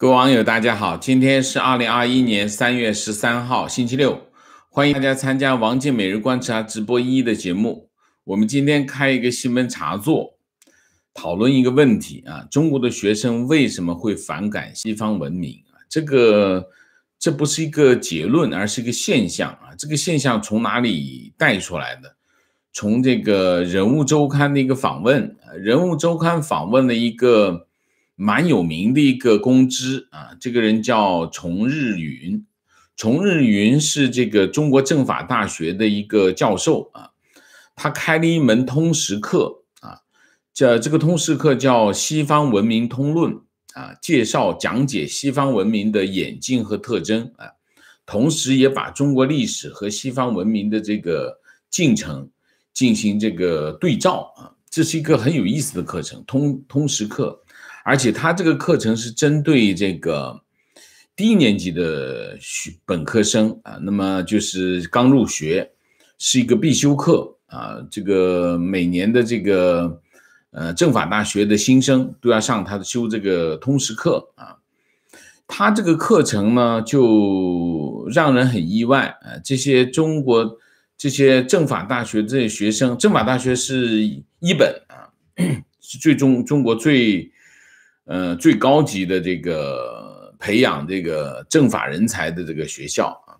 各位网友，大家好！今天是二零二一年三月十三号，星期六。欢迎大家参加王静每日观察直播一的节目。我们今天开一个新闻茶座，讨论一个问题啊：中国的学生为什么会反感西方文明啊？这个这不是一个结论，而是一个现象啊。这个现象从哪里带出来的？从这个《人物周刊》的一个访问，《人物周刊》访问了一个。蛮有名的一个公知啊，这个人叫崇日云，崇日云是这个中国政法大学的一个教授啊，他开了一门通识课啊，这这个通识课叫《西方文明通论》啊，介绍讲解西方文明的演进和特征啊，同时也把中国历史和西方文明的这个进程进行这个对照啊，这是一个很有意思的课程，通通识课。而且他这个课程是针对这个低年级的学本科生啊，那么就是刚入学，是一个必修课啊。这个每年的这个呃政法大学的新生都要上，他的修这个通识课啊。他这个课程呢，就让人很意外啊。这些中国这些政法大学这些学生，政法大学是一本啊，是最中中国最。呃，最高级的这个培养这个政法人才的这个学校啊，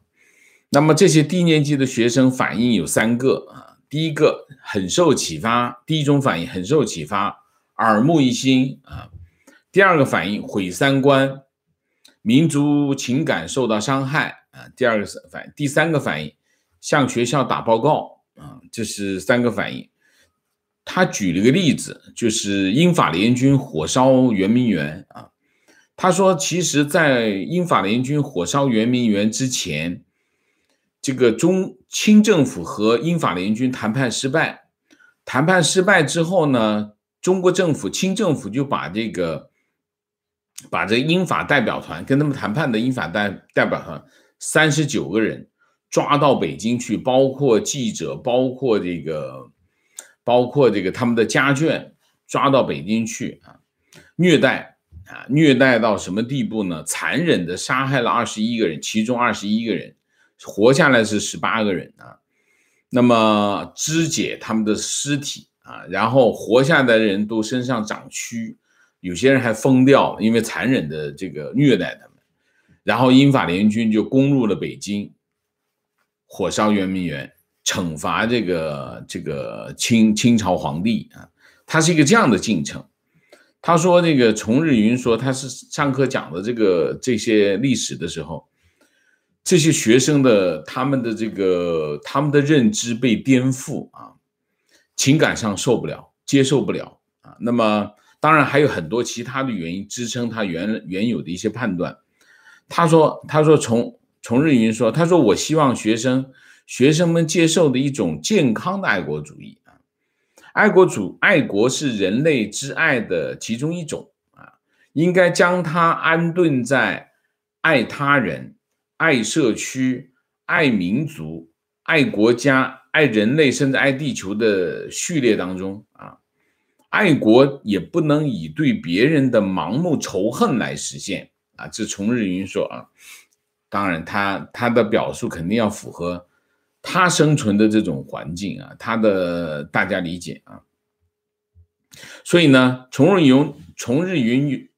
那么这些低年级的学生反应有三个啊，第一个很受启发，第一种反应很受启发，耳目一新啊；第二个反应毁三观，民族情感受到伤害啊；第二个是反，第三个反应向学校打报告啊，这是三个反应。他举了个例子，就是英法联军火烧圆明园啊。他说，其实，在英法联军火烧圆明园之前，这个中清政府和英法联军谈判失败。谈判失败之后呢，中国政府清政府就把这个，把这英法代表团跟他们谈判的英法代代表团三十九个人抓到北京去，包括记者，包括这个。包括这个他们的家眷抓到北京去啊，虐待啊，虐待到什么地步呢？残忍地杀害了二十一个人，其中二十一个人活下来是十八个人啊。那么肢解他们的尸体啊，然后活下来的人都身上长蛆，有些人还疯掉了，因为残忍的这个虐待他们。然后英法联军就攻入了北京，火烧圆明园。惩罚这个这个清清朝皇帝啊，他是一个这样的进程。他说，那个崇日云说，他是上课讲的这个这些历史的时候，这些学生的他们的这个他们的认知被颠覆啊，情感上受不了，接受不了啊。那么当然还有很多其他的原因支撑他原原有的一些判断。他说，他说崇崇日云说，他说我希望学生。学生们接受的一种健康的爱国主义啊，爱国主爱国是人类之爱的其中一种啊，应该将它安顿在爱他人、爱社区、爱民族、爱国家、爱人类，甚至爱地球的序列当中啊。爱国也不能以对别人的盲目仇恨来实现啊。这从日云说啊，当然他他的表述肯定要符合。他生存的这种环境啊，他的大家理解啊，所以呢，从日云，从日云，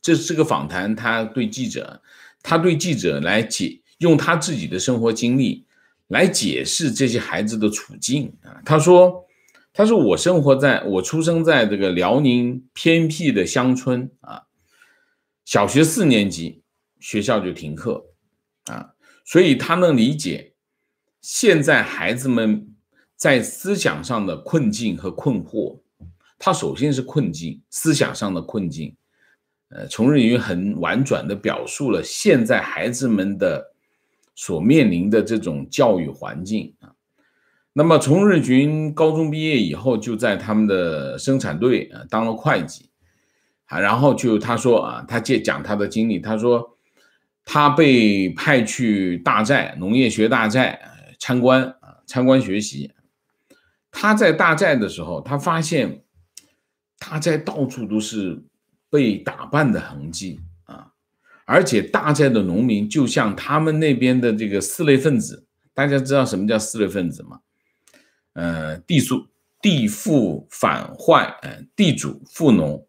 这是个访谈，他对记者，他对记者来解，用他自己的生活经历来解释这些孩子的处境啊。他说，他说我生活在，我出生在这个辽宁偏僻的乡村啊，小学四年级学校就停课啊，所以他能理解。现在孩子们在思想上的困境和困惑，他首先是困境，思想上的困境。呃，丛日云很婉转的表述了现在孩子们的所面临的这种教育环境啊。那么，丛日云高中毕业以后，就在他们的生产队啊当了会计啊，然后就他说啊，他借讲他的经历，他说他被派去大寨农业学大寨。参观啊，参观学习。他在大寨的时候，他发现，大寨到处都是被打扮的痕迹啊，而且大寨的农民就像他们那边的这个四类分子。大家知道什么叫四类分子吗？呃，地主、地富反坏，呃，地主、富农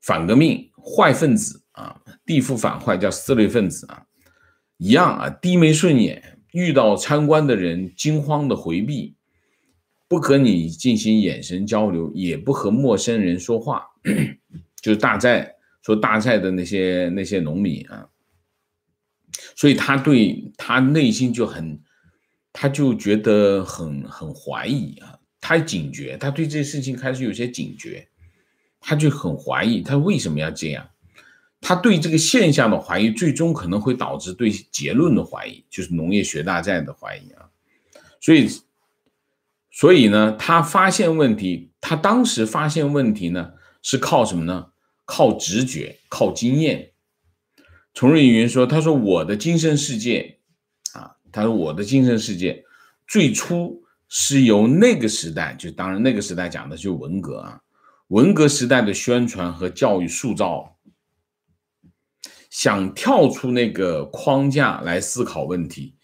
反革命坏分子啊，地富反坏叫四类分子啊，一样啊，低眉顺眼。遇到参观的人，惊慌的回避，不和你进行眼神交流，也不和陌生人说话，就是大寨，说大寨的那些那些农民啊，所以他对他内心就很，他就觉得很很怀疑啊，他警觉，他对这些事情开始有些警觉，他就很怀疑，他为什么要这样？他对这个现象的怀疑，最终可能会导致对结论的怀疑，就是农业学大寨的怀疑啊。所以，所以呢，他发现问题，他当时发现问题呢，是靠什么呢？靠直觉，靠经验。丛瑞云说：“他说我的精神世界啊，他说我的精神世界最初是由那个时代，就当然那个时代讲的就是文革啊，文革时代的宣传和教育塑造。”想跳出那个框架来思考问题，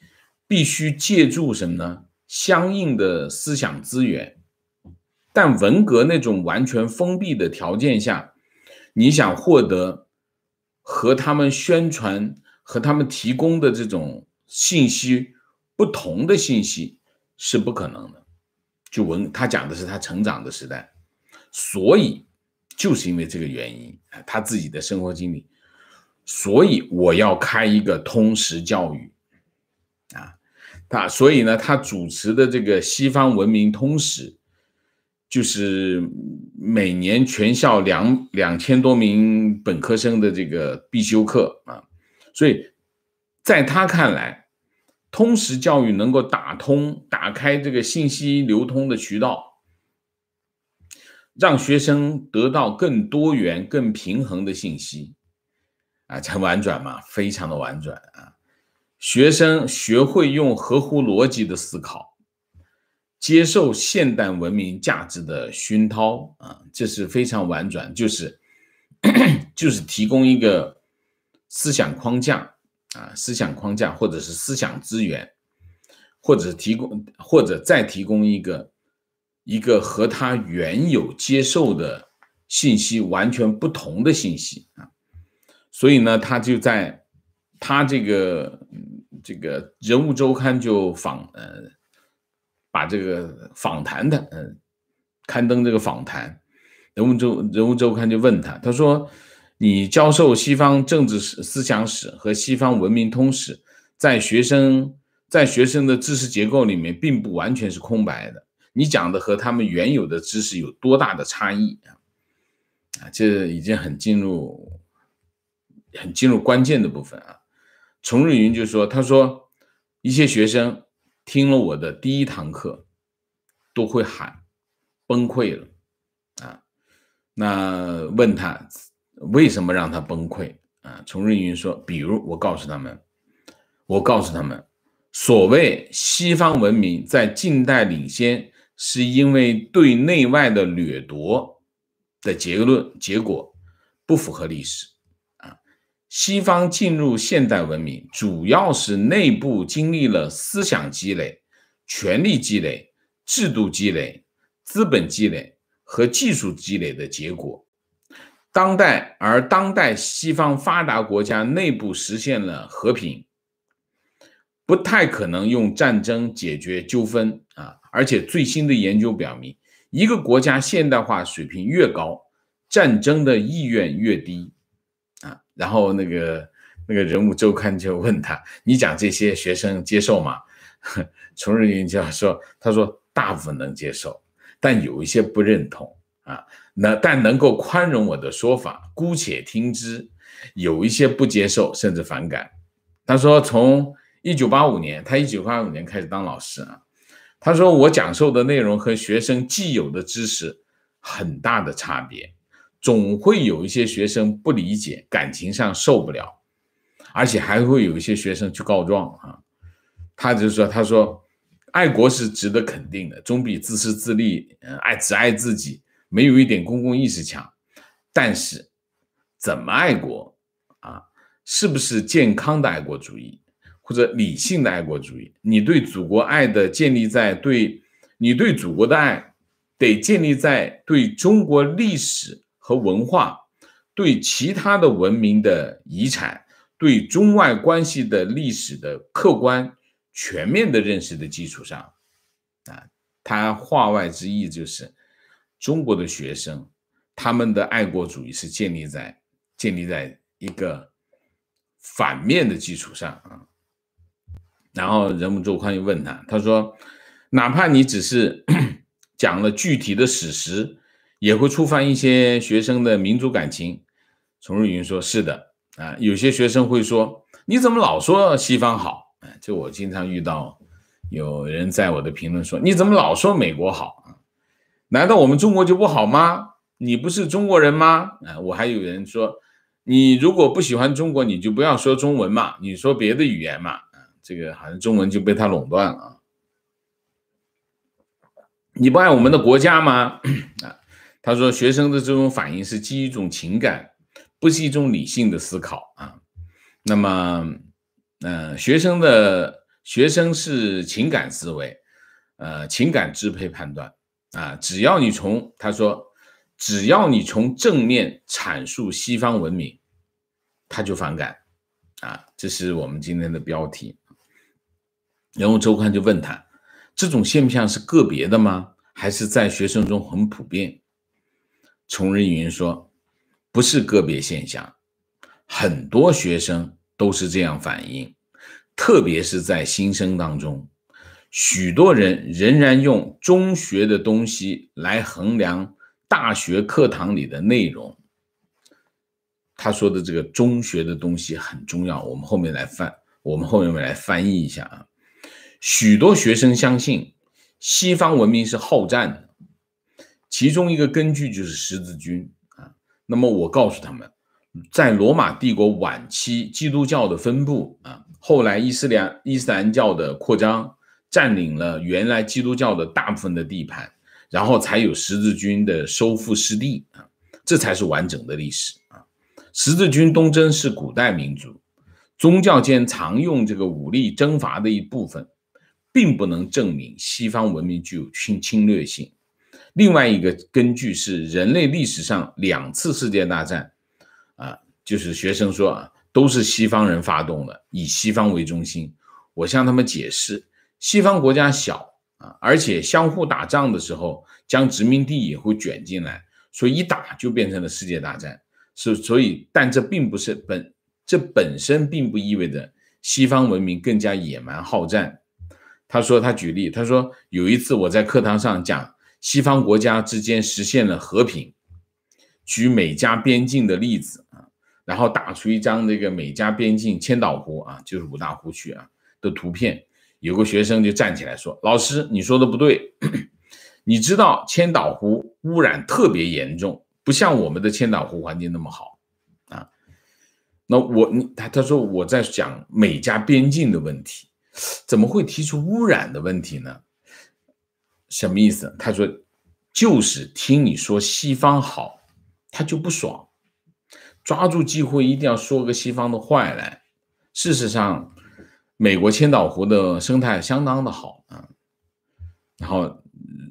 必须借助什么呢？相应的思想资源。但文革那种完全封闭的条件下，你想获得和他们宣传、和他们提供的这种信息不同的信息是不可能的。就文，他讲的是他成长的时代，所以就是因为这个原因，他自己的生活经历。所以我要开一个通识教育，啊，他所以呢，他主持的这个西方文明通识，就是每年全校两两千多名本科生的这个必修课啊。所以，在他看来，通识教育能够打通、打开这个信息流通的渠道，让学生得到更多元、更平衡的信息。啊，才婉转嘛，非常的婉转啊！学生学会用合乎逻辑的思考，接受现代文明价值的熏陶啊，这是非常婉转，就是 就是提供一个思想框架啊，思想框架或者是思想资源，或者提供或者再提供一个一个和他原有接受的信息完全不同的信息啊。所以呢，他就在他这个这个人物周刊就访呃，把这个访谈的嗯刊登这个访谈，人物周人物周刊就问他，他说你教授西方政治史思想史和西方文明通史，在学生在学生的知识结构里面并不完全是空白的，你讲的和他们原有的知识有多大的差异啊？啊，这已经很进入。很进入关键的部分啊，崇瑞云就说：“他说一些学生听了我的第一堂课，都会喊崩溃了啊。那问他为什么让他崩溃啊？崇瑞云说：‘比如我告诉他们，我告诉他们，所谓西方文明在近代领先，是因为对内外的掠夺的结论结果不符合历史。’”西方进入现代文明，主要是内部经历了思想积累、权力积累、制度积累、资本积累和技术积累的结果。当代而当代西方发达国家内部实现了和平，不太可能用战争解决纠纷啊！而且最新的研究表明，一个国家现代化水平越高，战争的意愿越低。然后那个那个人物周刊就问他：“你讲这些学生接受吗？”崇 仁云教说：“他说大部分能接受，但有一些不认同啊。那但能够宽容我的说法，姑且听之。有一些不接受，甚至反感。”他说：“从一九八五年，他一九八五年开始当老师啊。他说我讲授的内容和学生既有的知识很大的差别。”总会有一些学生不理解，感情上受不了，而且还会有一些学生去告状啊。他就说：“他说，爱国是值得肯定的，总比自私自利、嗯爱只爱自己、没有一点公共意识强。但是，怎么爱国啊？是不是健康的爱国主义或者理性的爱国主义？你对祖国爱的建立在对，你对祖国的爱得建立在对中国历史。”和文化对其他的文明的遗产、对中外关系的历史的客观、全面的认识的基础上，啊，他话外之意就是，中国的学生他们的爱国主义是建立在建立在一个反面的基础上啊。然后，任木周宽又问他，他说，哪怕你只是 讲了具体的史实。也会触犯一些学生的民族感情，丛瑞云说：“是的啊，有些学生会说，你怎么老说西方好？就我经常遇到，有人在我的评论说，你怎么老说美国好啊？难道我们中国就不好吗？你不是中国人吗？啊，我还有人说，你如果不喜欢中国，你就不要说中文嘛，你说别的语言嘛。啊，这个好像中文就被他垄断了。你不爱我们的国家吗？啊？” 他说：“学生的这种反应是基于一种情感，不是一种理性的思考啊。那么，嗯，学生的学生是情感思维，呃，情感支配判断啊。只要你从他说，只要你从正面阐述西方文明，他就反感啊。这是我们今天的标题。然后周刊就问他：这种现象是个别的吗？还是在学生中很普遍？”崇仁云说，不是个别现象，很多学生都是这样反应，特别是在新生当中，许多人仍然用中学的东西来衡量大学课堂里的内容。他说的这个中学的东西很重要，我们后面来翻，我们后面来翻译一下啊。许多学生相信，西方文明是好战的。其中一个根据就是十字军啊，那么我告诉他们，在罗马帝国晚期基督教的分布啊，后来伊斯兰伊斯兰教的扩张占领了原来基督教的大部分的地盘，然后才有十字军的收复失地啊，这才是完整的历史啊。十字军东征是古代民族宗教间常用这个武力征伐的一部分，并不能证明西方文明具有侵侵略性。另外一个根据是人类历史上两次世界大战，啊，就是学生说啊，都是西方人发动的，以西方为中心。我向他们解释，西方国家小啊，而且相互打仗的时候，将殖民地也会卷进来，所以一打就变成了世界大战。是所以，但这并不是本这本身并不意味着西方文明更加野蛮好战。他说他举例，他说有一次我在课堂上讲。西方国家之间实现了和平，举美加边境的例子啊，然后打出一张那个美加边境千岛湖啊，就是五大湖区啊的图片，有个学生就站起来说：“老师，你说的不对，你知道千岛湖污染特别严重，不像我们的千岛湖环境那么好啊。”那我你他他说我在讲美加边境的问题，怎么会提出污染的问题呢？什么意思？他说，就是听你说西方好，他就不爽。抓住机会一定要说个西方的坏来。事实上，美国千岛湖的生态相当的好啊。然后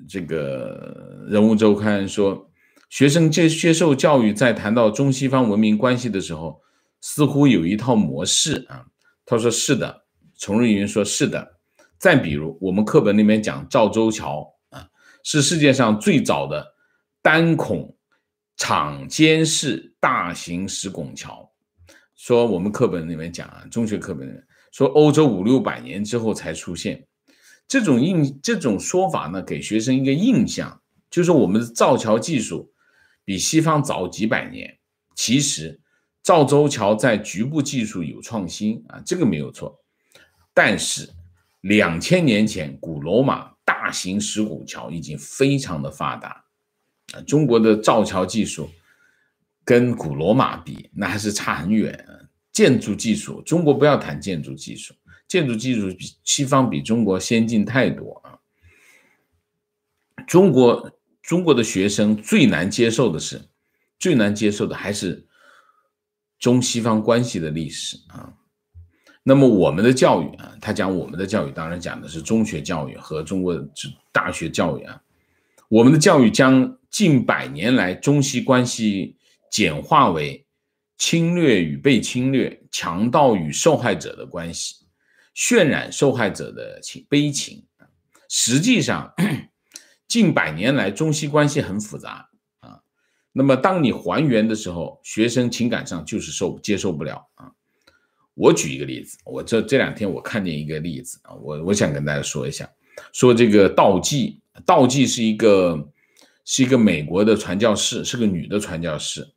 这个《人物周刊》说，学生接接受教育，在谈到中西方文明关系的时候，似乎有一套模式啊。他说是的，丛瑞云说是的。再比如，我们课本里面讲赵州桥啊，是世界上最早的单孔敞肩式大型石拱桥。说我们课本里面讲啊，中学课本说欧洲五六百年之后才出现这种印这种说法呢，给学生一个印象，就是我们的造桥技术比西方早几百年。其实，赵州桥在局部技术有创新啊，这个没有错，但是。两千年前，古罗马大型石拱桥已经非常的发达，啊，中国的造桥技术跟古罗马比，那还是差很远。建筑技术，中国不要谈建筑技术，建筑技术比西方比中国先进太多啊。中国，中国的学生最难接受的是，最难接受的还是中西方关系的历史啊。那么我们的教育啊，他讲我们的教育，当然讲的是中学教育和中国大学教育啊。我们的教育将近百年来中西关系简化为侵略与被侵略、强盗与受害者的关系，渲染受害者的情悲情。实际上，近百年来中西关系很复杂啊。那么当你还原的时候，学生情感上就是受接受不了啊。我举一个例子，我这这两天我看见一个例子啊，我我想跟大家说一下，说这个道济，道济是一个是一个美国的传教士，是个女的传教士，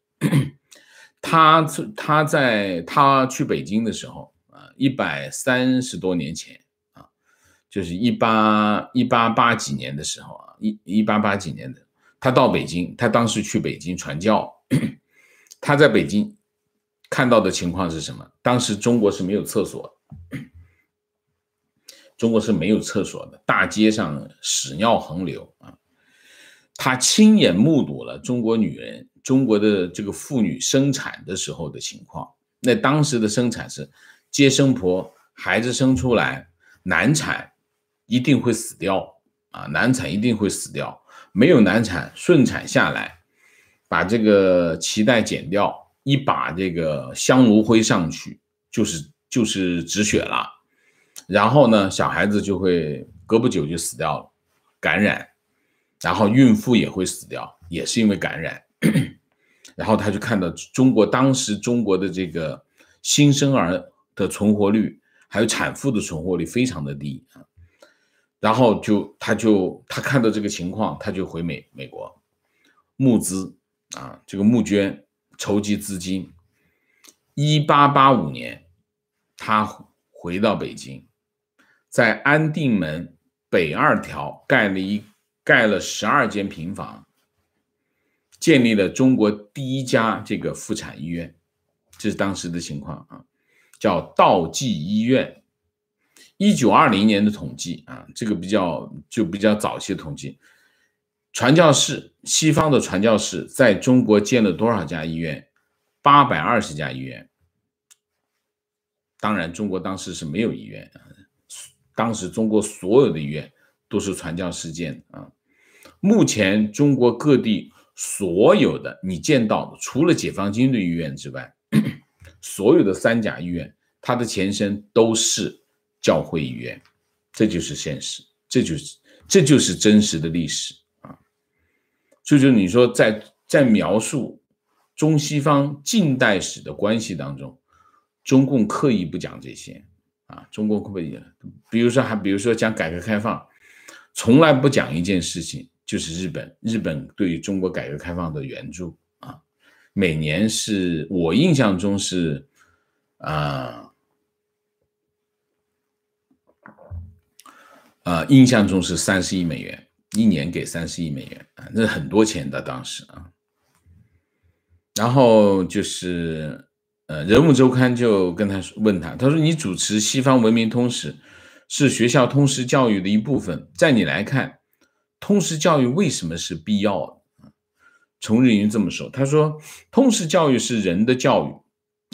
她她在她去北京的时候啊，一百三十多年前啊，就是一八一八八几年的时候啊，一一八八几年的，她到北京，她当时去北京传教，她在北京。看到的情况是什么？当时中国是没有厕所，中国是没有厕所的，大街上屎尿横流啊！他亲眼目睹了中国女人、中国的这个妇女生产的时候的情况。那当时的生产是，接生婆孩子生出来难产，一定会死掉啊！难产一定会死掉，没有难产顺产下来，把这个脐带剪掉。一把这个香炉灰上去，就是就是止血了，然后呢，小孩子就会隔不久就死掉了，感染，然后孕妇也会死掉，也是因为感染，然后他就看到中国当时中国的这个新生儿的存活率，还有产妇的存活率非常的低啊，然后就他就他看到这个情况，他就回美美国，募资啊，这个募捐。筹集资金。一八八五年，他回到北京，在安定门北二条盖了一盖了十二间平房，建立了中国第一家这个妇产医院，这是当时的情况啊，叫道济医院。一九二零年的统计啊，这个比较就比较早期的统计。传教士，西方的传教士在中国建了多少家医院？八百二十家医院。当然，中国当时是没有医院啊，当时中国所有的医院都是传教士建啊。目前中国各地所有的你见到的，除了解放军的医院之外，所有的三甲医院，它的前身都是教会医院，这就是现实，这就是这就是真实的历史。就是你说在在描述中西方近代史的关系当中，中共刻意不讲这些啊，中国刻意，比如说还比如说讲改革开放，从来不讲一件事情，就是日本，日本对于中国改革开放的援助啊，每年是我印象中是啊啊，印象中是三十亿美元。一年给三十亿美元啊，那是很多钱的当时啊。然后就是，呃，《人物周刊》就跟他问他，他说：“你主持《西方文明通史》是学校通识教育的一部分，在你来看，通识教育为什么是必要的？”崇日云这么说，他说：“通识教育是人的教育，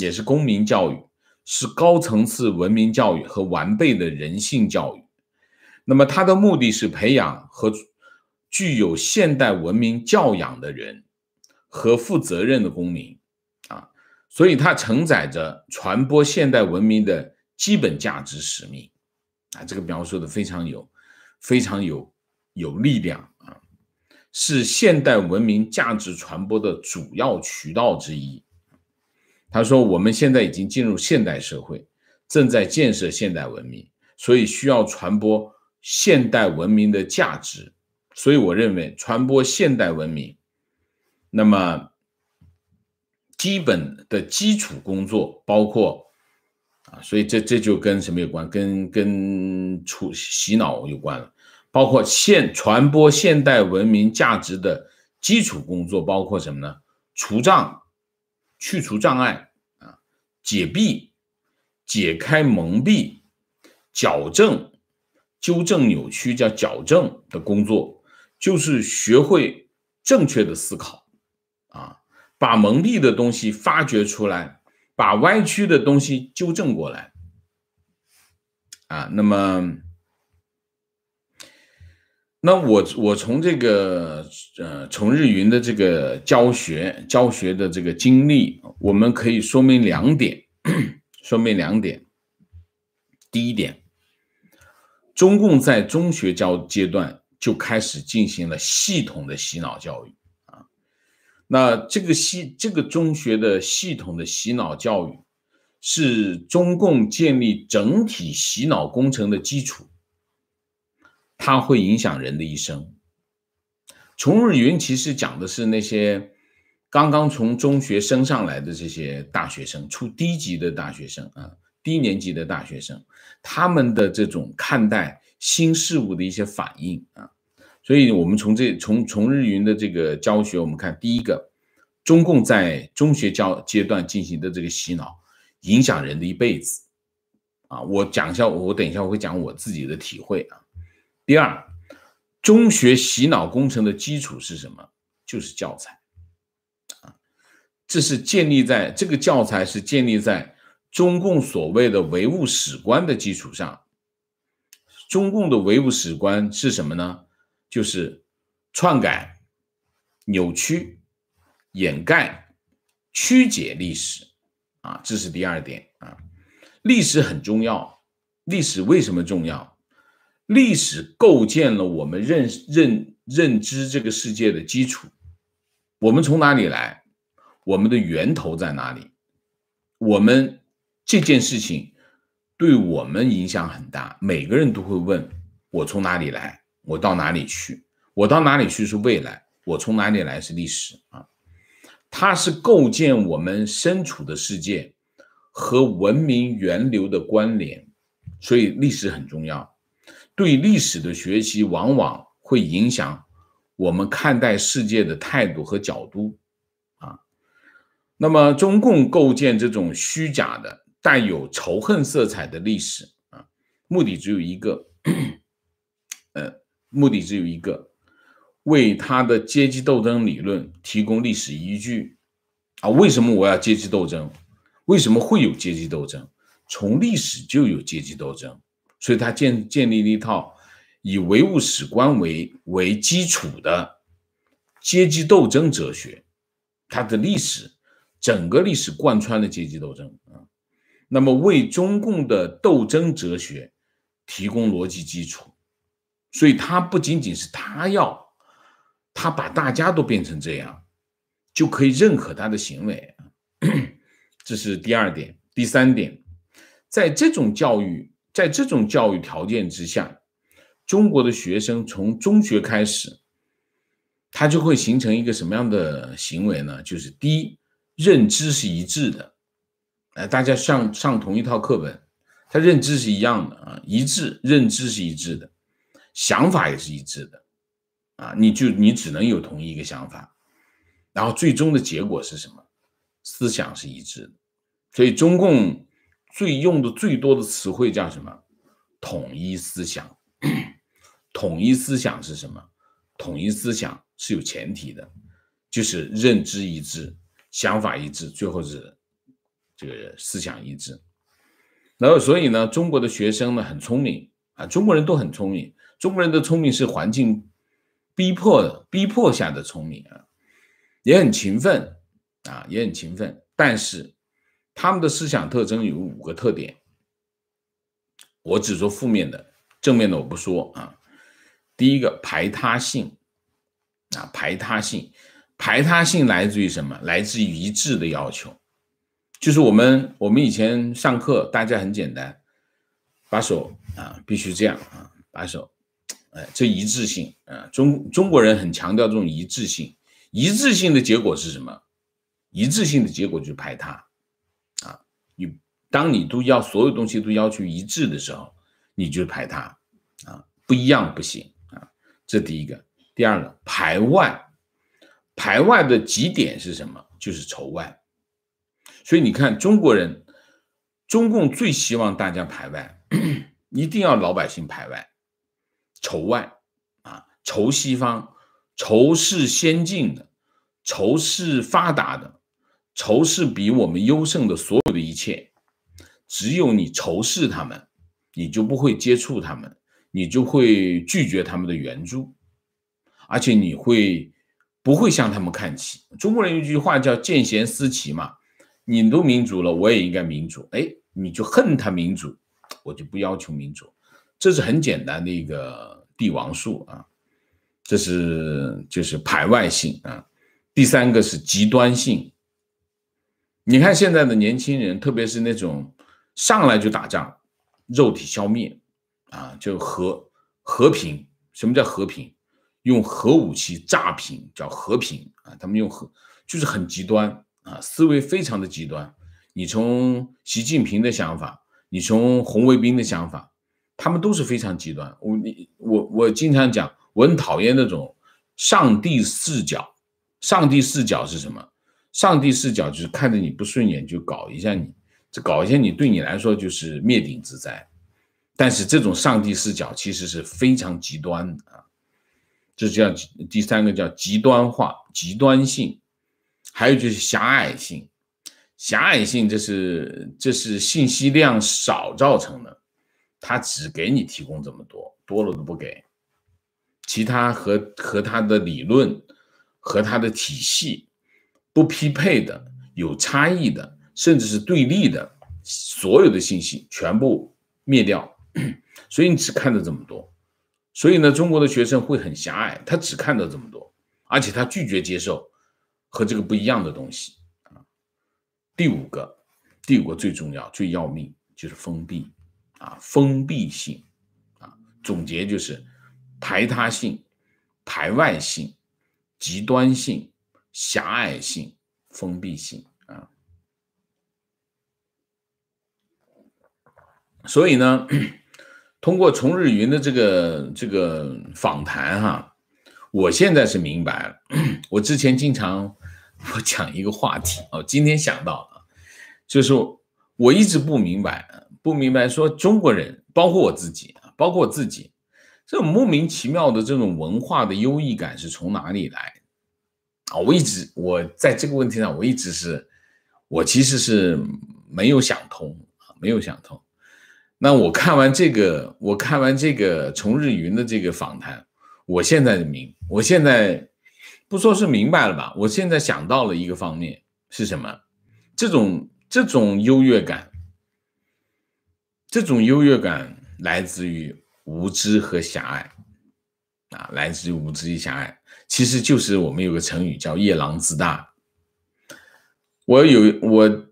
也是公民教育，是高层次文明教育和完备的人性教育。那么它的目的是培养和。”具有现代文明教养的人和负责任的公民啊，所以它承载着传播现代文明的基本价值使命啊，这个描述的非常有，非常有有力量啊，是现代文明价值传播的主要渠道之一。他说，我们现在已经进入现代社会，正在建设现代文明，所以需要传播现代文明的价值。所以，我认为传播现代文明，那么基本的基础工作包括啊，所以这这就跟什么有关？跟跟除洗脑有关了。包括现传播现代文明价值的基础工作包括什么呢？除障、去除障碍啊，解闭、解开蒙蔽、矫正、纠正扭曲，叫矫正的工作。就是学会正确的思考，啊，把蒙蔽的东西发掘出来，把歪曲的东西纠正过来，啊，那么，那我我从这个呃从日云的这个教学教学的这个经历，我们可以说明两点，说明两点，第一点，中共在中学教阶段。就开始进行了系统的洗脑教育啊，那这个系这个中学的系统的洗脑教育，是中共建立整体洗脑工程的基础，它会影响人的一生。崇日云其实讲的是那些刚刚从中学升上来的这些大学生，初低级的大学生啊，低年级的大学生，他们的这种看待。新事物的一些反应啊，所以我们从这从从日云的这个教学，我们看第一个，中共在中学教阶段进行的这个洗脑，影响人的一辈子啊。我讲一下，我等一下我会讲我自己的体会啊。第二，中学洗脑工程的基础是什么？就是教材啊，这是建立在这个教材是建立在中共所谓的唯物史观的基础上。中共的唯物史观是什么呢？就是篡改、扭曲、掩盖、曲解历史啊！这是第二点啊。历史很重要，历史为什么重要？历史构建了我们认认认知这个世界的基础。我们从哪里来？我们的源头在哪里？我们这件事情。对我们影响很大，每个人都会问：我从哪里来？我到哪里去？我到哪里去是未来，我从哪里来是历史啊！它是构建我们身处的世界和文明源流的关联，所以历史很重要。对历史的学习往往会影响我们看待世界的态度和角度啊。那么中共构建这种虚假的。带有仇恨色彩的历史啊，目的只有一个，呃，目的只有一个，为他的阶级斗争理论提供历史依据啊。为什么我要阶级斗争？为什么会有阶级斗争？从历史就有阶级斗争，所以他建建立了一套以唯物史观为为基础的阶级斗争哲学，他的历史整个历史贯穿了阶级斗争啊。那么，为中共的斗争哲学提供逻辑基础，所以他不仅仅是他要，他把大家都变成这样，就可以认可他的行为，这是第二点。第三点，在这种教育，在这种教育条件之下，中国的学生从中学开始，他就会形成一个什么样的行为呢？就是第一，认知是一致的。呃，大家上上同一套课本，他认知是一样的啊，一致认知是一致的，想法也是一致的，啊，你就你只能有同一个想法，然后最终的结果是什么？思想是一致的，所以中共最用的最多的词汇叫什么？统一思想。统一思想是什么？统一思想是有前提的，就是认知一致，想法一致，最后是。这个思想一致，然后所以呢，中国的学生呢很聪明啊，中国人都很聪明，中国人的聪明是环境逼迫的、逼迫下的聪明啊，也很勤奋啊，也很勤奋，但是他们的思想特征有五个特点，我只说负面的，正面的我不说啊。第一个排他性啊，排他性，排他性来自于什么？来自于一致的要求。就是我们，我们以前上课，大家很简单，把手啊，必须这样啊，把手，哎，这一致性啊，中中国人很强调这种一致性，一致性的结果是什么？一致性的结果就是排他，啊，你当你都要所有东西都要求一致的时候，你就排他啊，不一样不行啊，这第一个，第二个排外，排外的几点是什么？就是仇外。所以你看，中国人，中共最希望大家排外，一定要老百姓排外，仇外，啊，仇西方，仇视先进的，仇视发达的，仇视比我们优胜的所有的一切。只有你仇视他们，你就不会接触他们，你就会拒绝他们的援助，而且你会不会向他们看齐？中国人有句话叫“见贤思齐”嘛。你都民主了，我也应该民主。哎，你就恨他民主，我就不要求民主，这是很简单的一个帝王术啊。这是就是排外性啊。第三个是极端性。你看现在的年轻人，特别是那种上来就打仗、肉体消灭啊，就和和平。什么叫和平？用核武器炸平叫和平啊。他们用核就是很极端。啊，思维非常的极端。你从习近平的想法，你从红卫兵的想法，他们都是非常极端。我你我我经常讲，我很讨厌那种上帝视角。上帝视角是什么？上帝视角就是看着你不顺眼就搞一下你，这搞一下你对你来说就是灭顶之灾。但是这种上帝视角其实是非常极端的啊。这叫第三个叫极端化、极端性。还有就是狭隘性，狭隘性这是这是信息量少造成的，他只给你提供这么多，多了都不给。其他和和他的理论、和他的体系不匹配的、有差异的，甚至是对立的，所有的信息全部灭掉，所以你只看到这么多。所以呢，中国的学生会很狭隘，他只看到这么多，而且他拒绝接受。和这个不一样的东西啊。第五个第五个最重要、最要命就是封闭啊，封闭性啊。总结就是排他性、排外性、极端性、狭隘性、封闭性啊。所以呢，通过从日云的这个这个访谈哈，我现在是明白了，我之前经常。我讲一个话题啊，今天想到的，就是我一直不明白，不明白说中国人，包括我自己啊，包括我自己，这种莫名其妙的这种文化的优异感是从哪里来啊？我一直我在这个问题上，我一直是我其实是没有想通啊，没有想通。那我看完这个，我看完这个从日云的这个访谈，我现在明，我现在。不说是明白了吧？我现在想到了一个方面是什么？这种这种优越感，这种优越感来自于无知和狭隘啊，来自于无知与狭隘，其实就是我们有个成语叫“夜郎自大”。我有我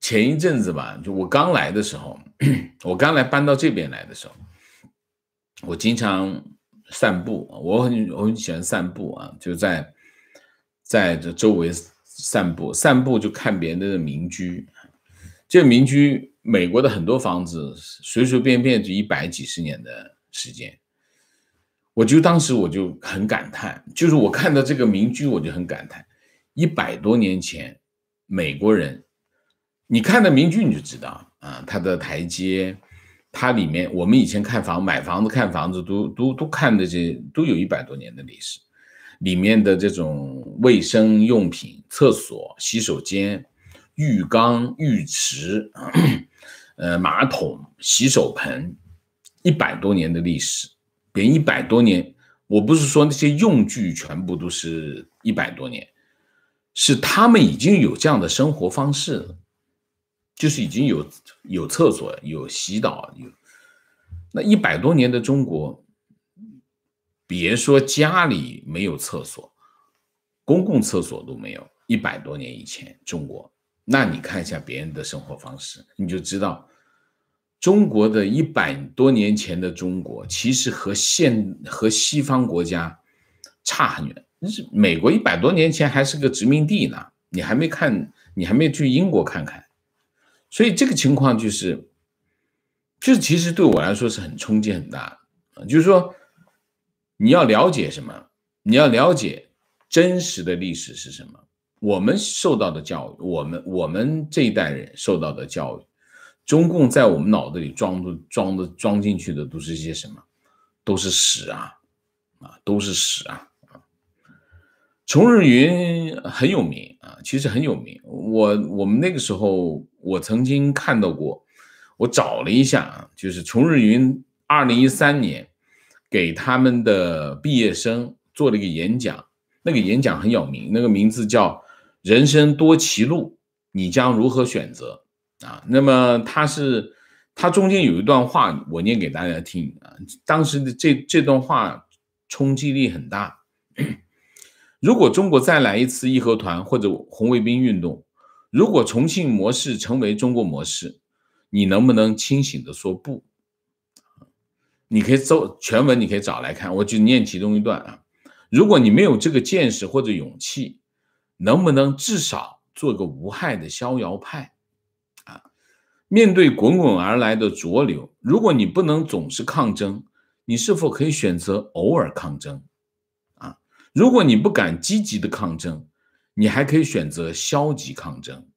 前一阵子吧，就我刚来的时候，我刚来搬到这边来的时候，我经常散步，我很我很喜欢散步啊，就在。在这周围散步，散步就看别人的民居，这民居，美国的很多房子随随便便就一百几十年的时间，我就当时我就很感叹，就是我看到这个民居我就很感叹，一百多年前美国人，你看到民居你就知道啊，它的台阶，它里面，我们以前看房买房子看房子都都都看的这都有一百多年的历史。里面的这种卫生用品、厕所、洗手间、浴缸、浴池，呃，马桶、洗手盆，一百多年的历史。别一百多年，我不是说那些用具全部都是一百多年，是他们已经有这样的生活方式了，就是已经有有厕所有洗澡有。那一百多年的中国。别说家里没有厕所，公共厕所都没有。一百多年以前，中国，那你看一下别人的生活方式，你就知道，中国的一百多年前的中国，其实和现和西方国家差很远。美国一百多年前还是个殖民地呢，你还没看，你还没去英国看看。所以这个情况就是，就是其实对我来说是很冲击很大的，就是说。你要了解什么？你要了解真实的历史是什么？我们受到的教育，我们我们这一代人受到的教育，中共在我们脑子里装的装的装进去的都是些什么？都是屎啊，啊，都是屎啊啊！崇日云很有名啊，其实很有名。我我们那个时候，我曾经看到过，我找了一下啊，就是崇日云二零一三年。给他们的毕业生做了一个演讲，那个演讲很有名，那个名字叫《人生多歧路，你将如何选择》啊。那么他是他中间有一段话，我念给大家听啊。当时的这这段话冲击力很大。如果中国再来一次义和团或者红卫兵运动，如果重庆模式成为中国模式，你能不能清醒的说不？你可以搜全文，你可以找来看，我就念其中一段啊。如果你没有这个见识或者勇气，能不能至少做个无害的逍遥派？啊，面对滚滚而来的浊流，如果你不能总是抗争，你是否可以选择偶尔抗争？啊，如果你不敢积极的抗争，你还可以选择消极抗争。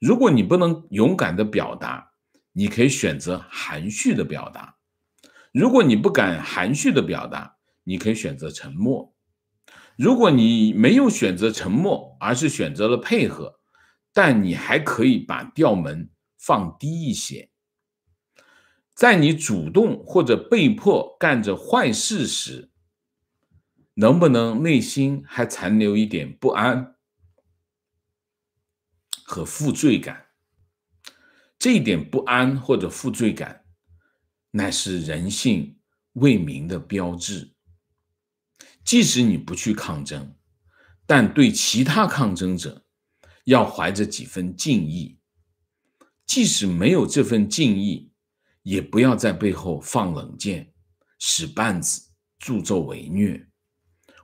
如果你不能勇敢的表达，你可以选择含蓄的表达。如果你不敢含蓄的表达，你可以选择沉默。如果你没有选择沉默，而是选择了配合，但你还可以把调门放低一些。在你主动或者被迫干着坏事时，能不能内心还残留一点不安和负罪感？这一点不安或者负罪感。乃是人性为民的标志。即使你不去抗争，但对其他抗争者，要怀着几分敬意。即使没有这份敬意，也不要在背后放冷箭、使绊子、助纣为虐。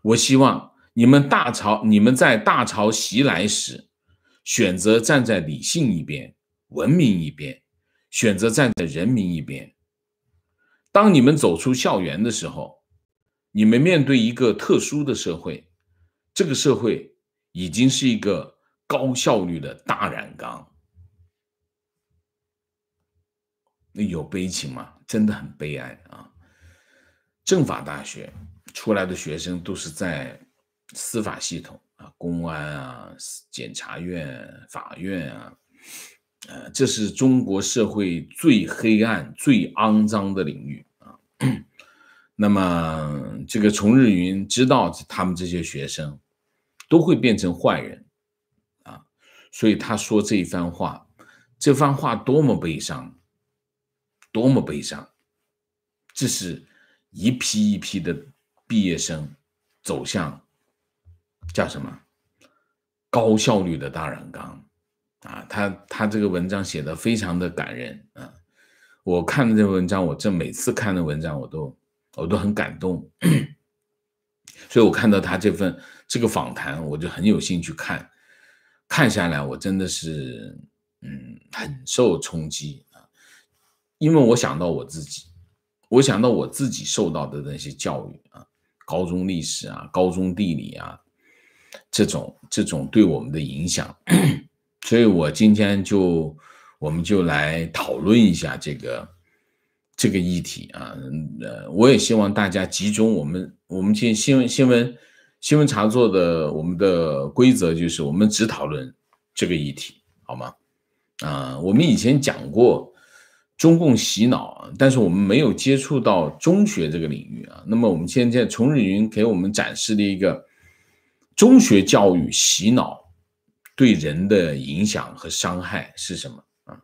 我希望你们大潮，你们在大潮袭来时，选择站在理性一边、文明一边，选择站在人民一边。当你们走出校园的时候，你们面对一个特殊的社会，这个社会已经是一个高效率的大染缸。那有悲情吗？真的很悲哀啊！政法大学出来的学生都是在司法系统啊，公安啊，检察院、法院啊。呃，这是中国社会最黑暗、最肮脏的领域啊。那么，这个崇日云知道他们这些学生都会变成坏人啊，所以他说这一番话，这番话多么悲伤，多么悲伤！这是一批一批的毕业生走向叫什么高效率的大染缸。啊，他他这个文章写的非常的感人啊！我看的这文章，我这每次看的文章，我都我都很感动，所以我看到他这份这个访谈，我就很有兴趣看。看下来，我真的是嗯，很受冲击啊，因为我想到我自己，我想到我自己受到的那些教育啊，高中历史啊，高中地理啊，这种这种对我们的影响。所以，我今天就我们就来讨论一下这个这个议题啊，呃，我也希望大家集中我们我们今新闻新闻新闻查座的我们的规则就是我们只讨论这个议题，好吗？啊，我们以前讲过中共洗脑，但是我们没有接触到中学这个领域啊。那么我们现在从日云给我们展示的一个中学教育洗脑。对人的影响和伤害是什么啊？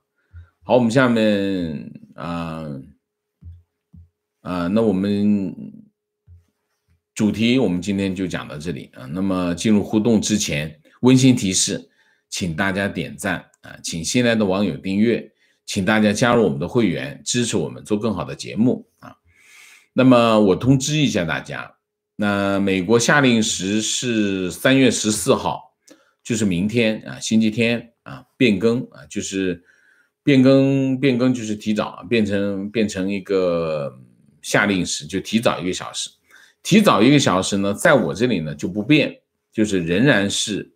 好，我们下面啊啊，那我们主题我们今天就讲到这里啊。那么进入互动之前，温馨提示，请大家点赞啊，请新来的网友订阅，请大家加入我们的会员，支持我们做更好的节目啊。那么我通知一下大家，那美国夏令时是三月十四号。就是明天啊，星期天啊，变更啊，就是变更变更就是提早，变成变成一个下令时，就提早一个小时，提早一个小时呢，在我这里呢就不变，就是仍然是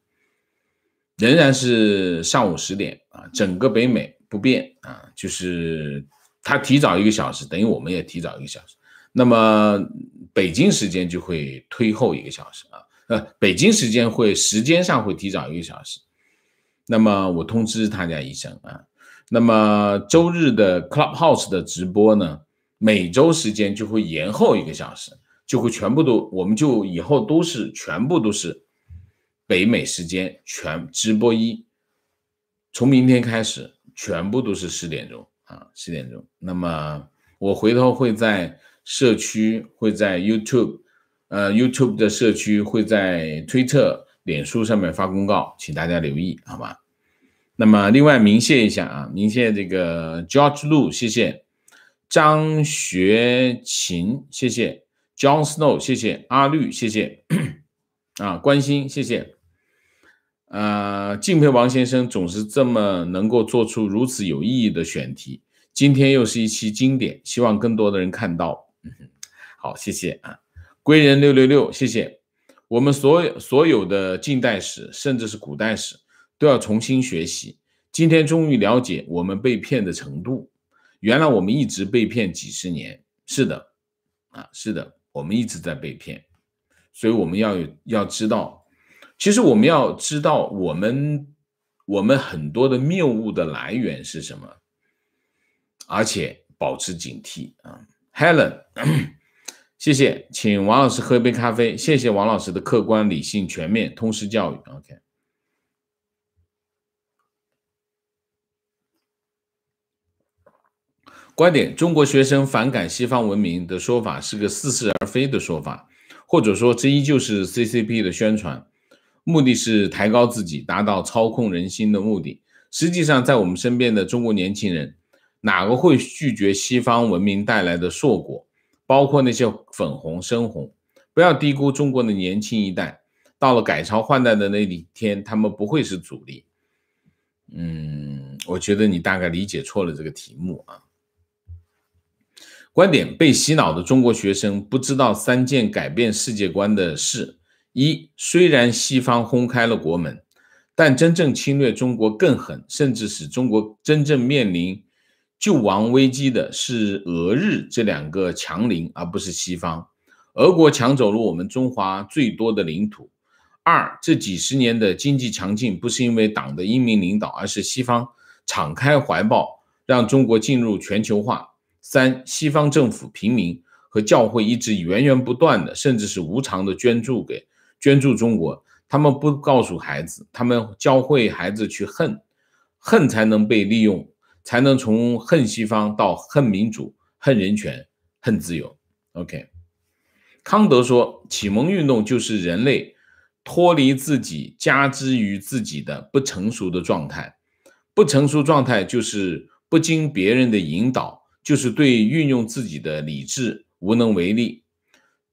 仍然是上午十点啊，整个北美不变啊，就是它提早一个小时，等于我们也提早一个小时，那么北京时间就会推后一个小时啊。呃，北京时间会时间上会提早一个小时，那么我通知他家医生啊。那么周日的 Clubhouse 的直播呢，每周时间就会延后一个小时，就会全部都，我们就以后都是全部都是北美时间全直播一，从明天开始全部都是十点钟啊，十点钟。那么我回头会在社区，会在 YouTube。呃，YouTube 的社区会在推特、脸书上面发公告，请大家留意，好吧？那么，另外鸣谢一下啊，鸣谢这个 George Lu，谢谢；张学琴，谢谢；John Snow，谢谢；阿绿，谢谢；啊，关心，谢谢；啊，敬佩王先生总是这么能够做出如此有意义的选题，今天又是一期经典，希望更多的人看到。嗯、好，谢谢啊。贵人六六六，谢谢。我们所有所有的近代史，甚至是古代史，都要重新学习。今天终于了解我们被骗的程度。原来我们一直被骗几十年，是的，啊，是的，我们一直在被骗。所以我们要要知道，其实我们要知道我们我们很多的谬误的来源是什么，而且保持警惕啊，Helen。谢谢，请王老师喝一杯咖啡。谢谢王老师的客观、理性、全面、通识教育。OK，观点：中国学生反感西方文明的说法是个似是而非的说法，或者说这依旧是 CCP 的宣传，目的是抬高自己，达到操控人心的目的。实际上，在我们身边的中国年轻人，哪个会拒绝西方文明带来的硕果？包括那些粉红、深红，不要低估中国的年轻一代。到了改朝换代的那一天，他们不会是主力。嗯，我觉得你大概理解错了这个题目啊。观点：被洗脑的中国学生不知道三件改变世界观的事。一，虽然西方轰开了国门，但真正侵略中国更狠，甚至使中国真正面临。救亡危机的是俄日这两个强邻，而不是西方。俄国抢走了我们中华最多的领土。二，这几十年的经济强劲，不是因为党的英明领导，而是西方敞开怀抱，让中国进入全球化。三，西方政府、平民和教会一直源源不断的，甚至是无偿的捐助给捐助中国。他们不告诉孩子，他们教会孩子去恨，恨才能被利用。才能从恨西方到恨民主、恨人权、恨自由。OK，康德说，启蒙运动就是人类脱离自己加之于自己的不成熟的状态。不成熟状态就是不经别人的引导，就是对运用自己的理智无能为力。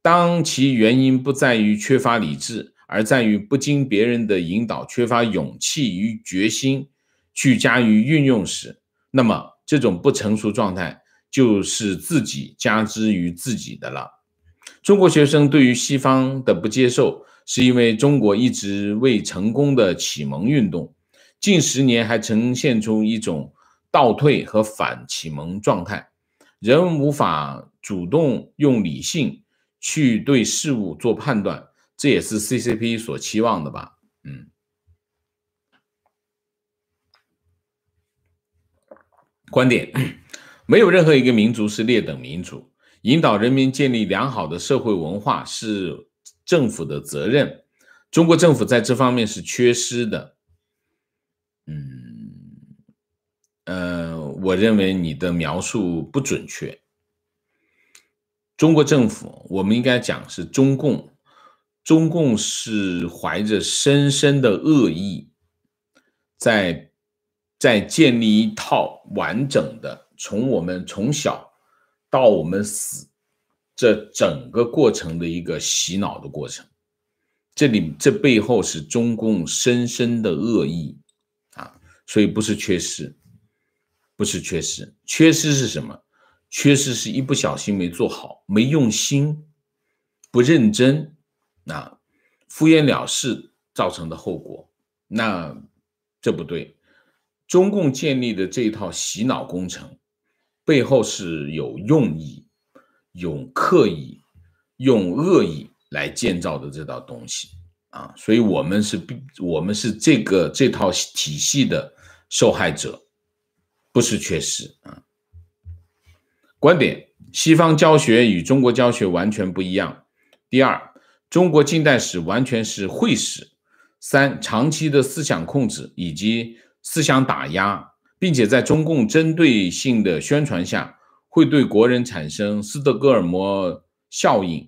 当其原因不在于缺乏理智，而在于不经别人的引导、缺乏勇气与决心去加以运用时。那么，这种不成熟状态就是自己加之于自己的了。中国学生对于西方的不接受，是因为中国一直未成功的启蒙运动，近十年还呈现出一种倒退和反启蒙状态，人无法主动用理性去对事物做判断，这也是 CCP 所期望的吧。观点，没有任何一个民族是劣等民族。引导人民建立良好的社会文化是政府的责任，中国政府在这方面是缺失的。嗯，呃，我认为你的描述不准确。中国政府，我们应该讲是中共，中共是怀着深深的恶意，在。在建立一套完整的从我们从小到我们死这整个过程的一个洗脑的过程，这里这背后是中共深深的恶意啊，所以不是缺失，不是缺失，缺失是什么？缺失是一不小心没做好，没用心，不认真，啊，敷衍了事造成的后果，那这不对。中共建立的这套洗脑工程，背后是有用意、用刻意、用恶意来建造的这道东西啊，所以我们是必我们是这个这套体系的受害者，不是缺失啊。观点：西方教学与中国教学完全不一样。第二，中国近代史完全是会史。三，长期的思想控制以及。思想打压，并且在中共针对性的宣传下，会对国人产生斯德哥尔摩效应，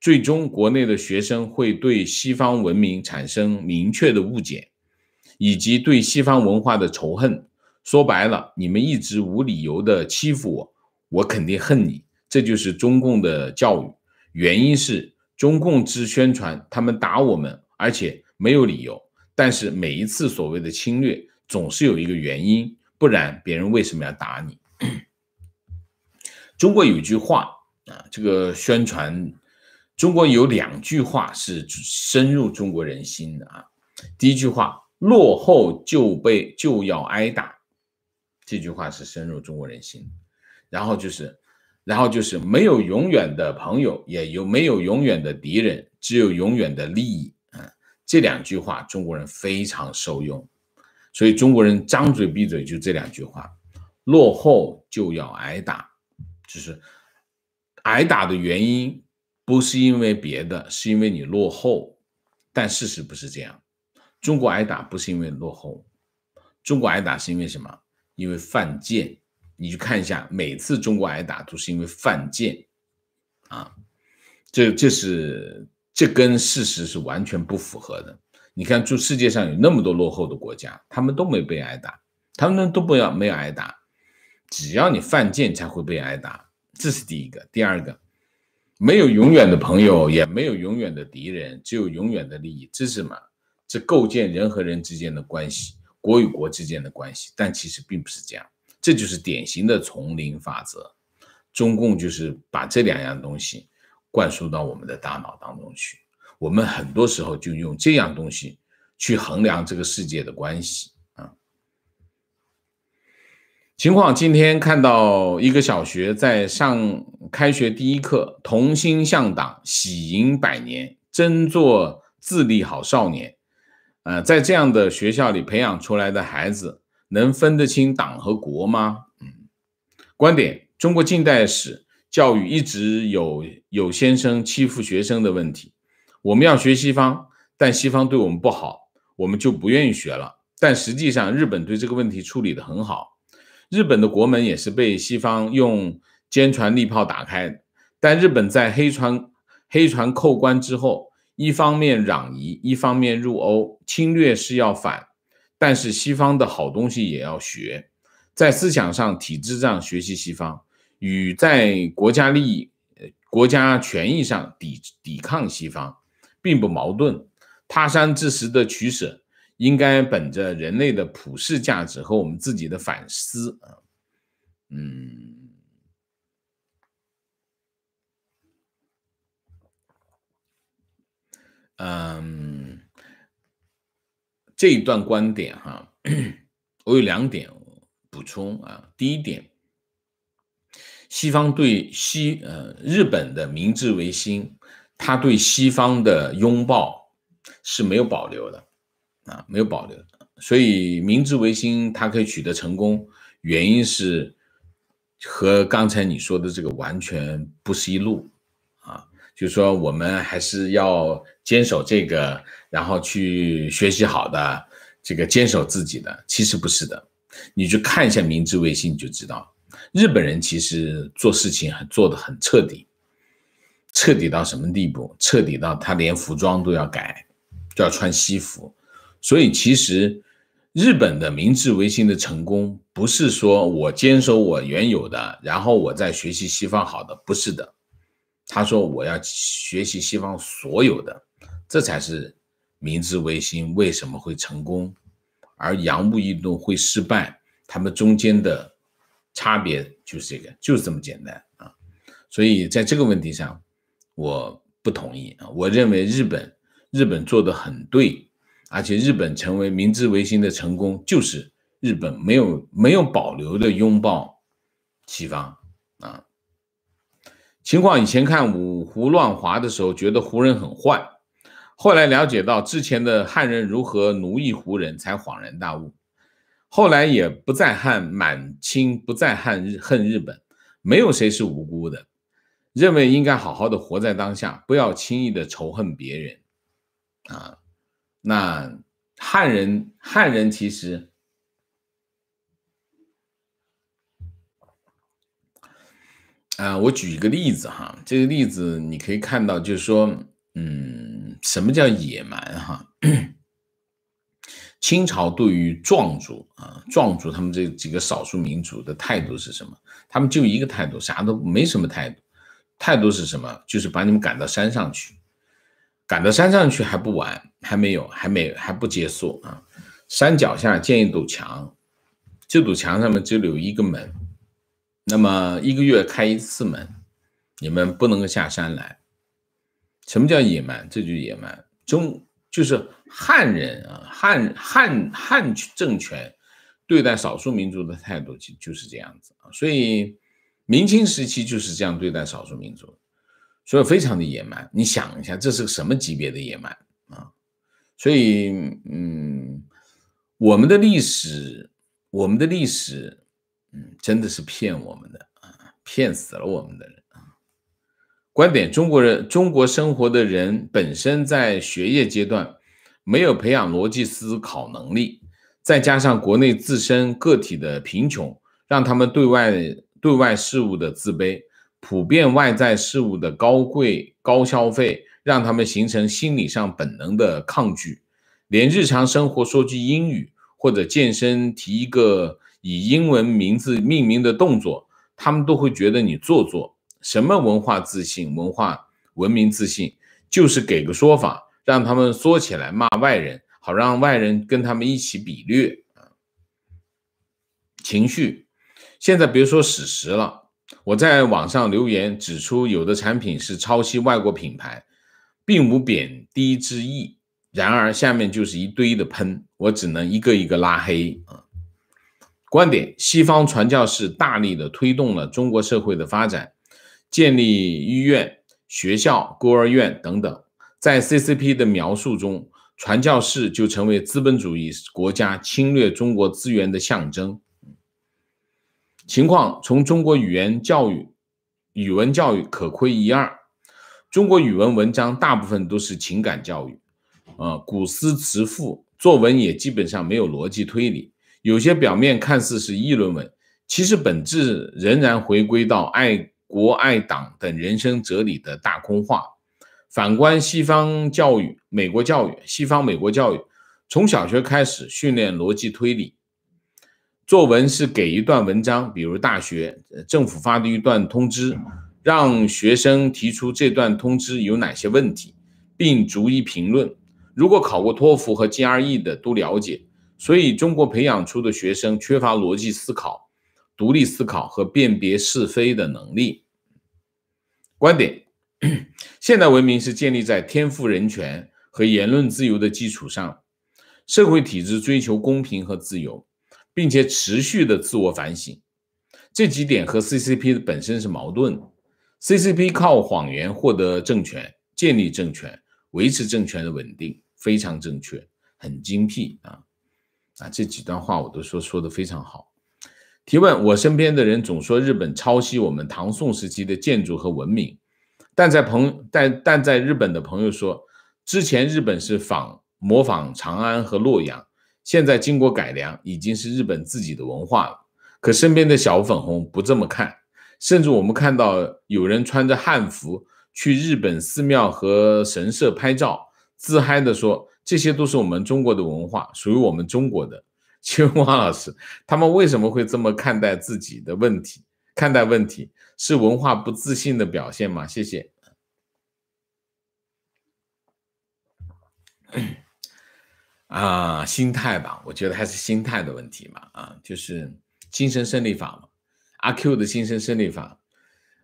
最终国内的学生会对西方文明产生明确的误解，以及对西方文化的仇恨。说白了，你们一直无理由的欺负我，我肯定恨你。这就是中共的教育，原因是中共之宣传，他们打我们，而且没有理由。但是每一次所谓的侵略。总是有一个原因，不然别人为什么要打你？中国有句话啊，这个宣传，中国有两句话是深入中国人心的啊。第一句话，落后就被就要挨打，这句话是深入中国人心。然后就是，然后就是没有永远的朋友，也有没有永远的敌人，只有永远的利益啊。这两句话，中国人非常受用。所以中国人张嘴闭嘴就这两句话，落后就要挨打，就是挨打的原因不是因为别的，是因为你落后。但事实不是这样，中国挨打不是因为落后，中国挨打是因为什么？因为犯贱。你去看一下，每次中国挨打都是因为犯贱，啊，这这是这跟事实是完全不符合的。你看，就世界上有那么多落后的国家，他们都没被挨打，他们都不要没有挨打，只要你犯贱才会被挨打，这是第一个。第二个，没有永远的朋友，也没有永远的敌人，只有永远的利益，这是什么？这构建人和人之间的关系，国与国之间的关系，但其实并不是这样，这就是典型的丛林法则。中共就是把这两样东西灌输到我们的大脑当中去。我们很多时候就用这样东西去衡量这个世界的关系啊。情况今天看到一个小学在上开学第一课，同心向党，喜迎百年，争做自立好少年。呃，在这样的学校里培养出来的孩子，能分得清党和国吗？嗯。观点：中国近代史教育一直有有先生欺负学生的问题。我们要学西方，但西方对我们不好，我们就不愿意学了。但实际上，日本对这个问题处理得很好。日本的国门也是被西方用坚船利炮打开，但日本在黑船黑船扣关之后，一方面攘夷，一方面入欧侵略是要反，但是西方的好东西也要学，在思想上、体制上学习西方，与在国家利益、国家权益上抵抵抗西方。并不矛盾，他山之石的取舍应该本着人类的普世价值和我们自己的反思啊，嗯，嗯，这一段观点哈，我有两点补充啊，第一点，西方对西呃日本的明治维新。他对西方的拥抱是没有保留的，啊，没有保留。所以明治维新它可以取得成功，原因是和刚才你说的这个完全不是一路啊。就说我们还是要坚守这个，然后去学习好的，这个坚守自己的，其实不是的。你去看一下明治维新你就知道，日本人其实做事情很做得很彻底。彻底到什么地步？彻底到他连服装都要改，就要穿西服。所以其实，日本的明治维新的成功不是说我坚守我原有的，然后我再学习西方好的，不是的。他说我要学习西方所有的，这才是明治维新为什么会成功，而洋务运动会失败。他们中间的差别就是这个，就是这么简单啊。所以在这个问题上。我不同意啊！我认为日本，日本做的很对，而且日本成为明治维新的成功，就是日本没有没有保留的拥抱西方啊。情况以前看五胡乱华的时候，觉得胡人很坏，后来了解到之前的汉人如何奴役胡人，才恍然大悟。后来也不再汉满清不再汉日恨日本，没有谁是无辜的。认为应该好好的活在当下，不要轻易的仇恨别人，啊，那汉人汉人其实，啊，我举一个例子哈，这个例子你可以看到，就是说，嗯，什么叫野蛮哈？清朝对于壮族啊，壮族他们这几个少数民族的态度是什么？他们就一个态度，啥都没什么态度。态度是什么？就是把你们赶到山上去，赶到山上去还不完，还没有，还没，还不结束啊！山脚下建一堵墙，这堵墙上面只留一个门，那么一个月开一次门，你们不能够下山来。什么叫野蛮？这就野蛮，中就是汉人啊，汉汉汉政权对待少数民族的态度就就是这样子啊，所以。明清时期就是这样对待少数民族，所以非常的野蛮。你想一下，这是个什么级别的野蛮啊？所以，嗯，我们的历史，我们的历史，嗯，真的是骗我们的啊，骗死了我们的人啊。观点：中国人，中国生活的人本身在学业阶段没有培养逻辑思考能力，再加上国内自身个体的贫穷，让他们对外。对外事物的自卑，普遍外在事物的高贵高消费，让他们形成心理上本能的抗拒。连日常生活说句英语或者健身提一个以英文名字命名的动作，他们都会觉得你做作。什么文化自信、文化文明自信，就是给个说法，让他们缩起来骂外人，好让外人跟他们一起比略情绪。现在别说史实了，我在网上留言指出有的产品是抄袭外国品牌，并无贬低之意。然而下面就是一堆的喷，我只能一个一个拉黑啊。观点：西方传教士大力的推动了中国社会的发展，建立医院、学校、孤儿院等等。在 CCP 的描述中，传教士就成为资本主义国家侵略中国资源的象征。情况从中国语言教育、语文教育可窥一二。中国语文文章大部分都是情感教育，呃，古诗词、赋、作文也基本上没有逻辑推理。有些表面看似是议论文，其实本质仍然回归到爱国、爱党等人生哲理的大空话。反观西方教育，美国教育，西方美国教育，从小学开始训练逻辑推理。作文是给一段文章，比如大学政府发的一段通知，让学生提出这段通知有哪些问题，并逐一评论。如果考过托福和 GRE 的都了解，所以中国培养出的学生缺乏逻辑思考、独立思考和辨别是非的能力。观点：现代文明是建立在天赋人权和言论自由的基础上，社会体制追求公平和自由。并且持续的自我反省，这几点和 CCP 本身是矛盾。CCP 靠谎言获得政权、建立政权、维持政权的稳定，非常正确，很精辟啊！啊，这几段话我都说说的非常好。提问：我身边的人总说日本抄袭我们唐宋时期的建筑和文明，但在朋但但在日本的朋友说，之前日本是仿模仿长安和洛阳。现在经过改良，已经是日本自己的文化了。可身边的小粉红不这么看，甚至我们看到有人穿着汉服去日本寺庙和神社拍照，自嗨地说这些都是我们中国的文化，属于我们中国的。请问王老师，他们为什么会这么看待自己的问题？看待问题是文化不自信的表现吗？谢谢。啊，心态吧，我觉得还是心态的问题嘛。啊，就是精神胜利法嘛，阿 Q 的精神胜利法。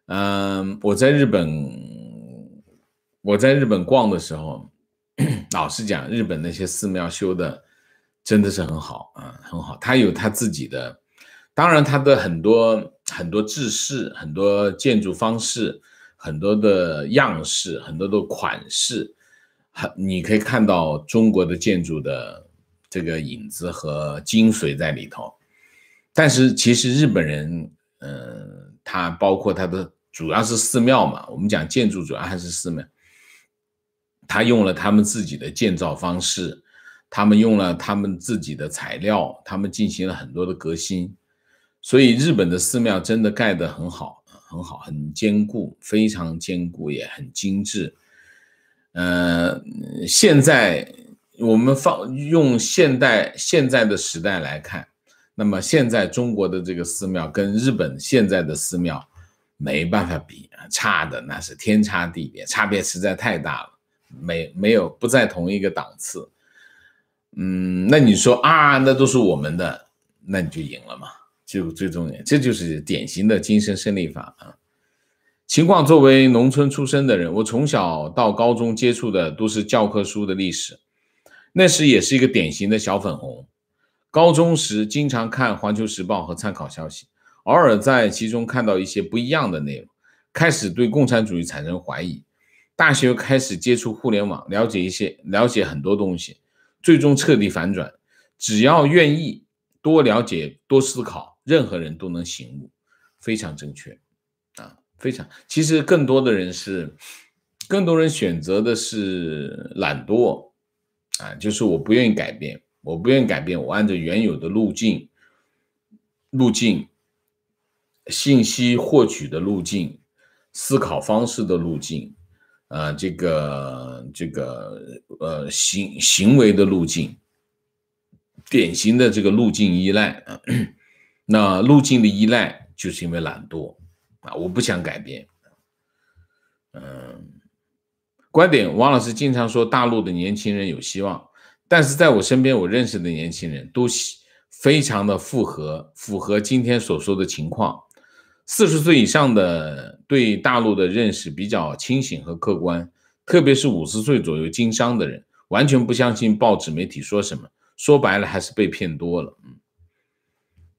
嗯，我在日本，我在日本逛的时候，老实讲，日本那些寺庙修的真的是很好啊，很好。他有他自己的，当然他的很多很多制式、很多建筑方式、很多的样式、很多的款式。你可以看到中国的建筑的这个影子和精髓在里头，但是其实日本人，嗯，他包括他的主要是寺庙嘛，我们讲建筑主要还是寺庙，他用了他们自己的建造方式，他们用了他们自己的材料，他们进行了很多的革新，所以日本的寺庙真的盖得很好，很好，很坚固，非常坚固，也很精致。嗯，现在我们放用现代现在的时代来看，那么现在中国的这个寺庙跟日本现在的寺庙没办法比，差的那是天差地别，差别实在太大了，没没有不在同一个档次。嗯，那你说啊，那都是我们的，那你就赢了嘛，就最重要，这就是典型的精神胜利法啊。情况作为农村出身的人，我从小到高中接触的都是教科书的历史，那时也是一个典型的小粉红。高中时经常看《环球时报》和《参考消息》，偶尔在其中看到一些不一样的内容，开始对共产主义产生怀疑。大学开始接触互联网，了解一些，了解很多东西，最终彻底反转。只要愿意多了解、多思考，任何人都能醒悟，非常正确。非常，其实更多的人是，更多人选择的是懒惰，啊，就是我不愿意改变，我不愿意改变，我按照原有的路径，路径，信息获取的路径，思考方式的路径，啊，这个这个呃行行为的路径，典型的这个路径依赖啊，那路径的依赖就是因为懒惰。啊，我不想改变。嗯，观点，王老师经常说大陆的年轻人有希望，但是在我身边，我认识的年轻人都非常的符合符合今天所说的情况。四十岁以上的对大陆的认识比较清醒和客观，特别是五十岁左右经商的人，完全不相信报纸媒体说什么。说白了，还是被骗多了。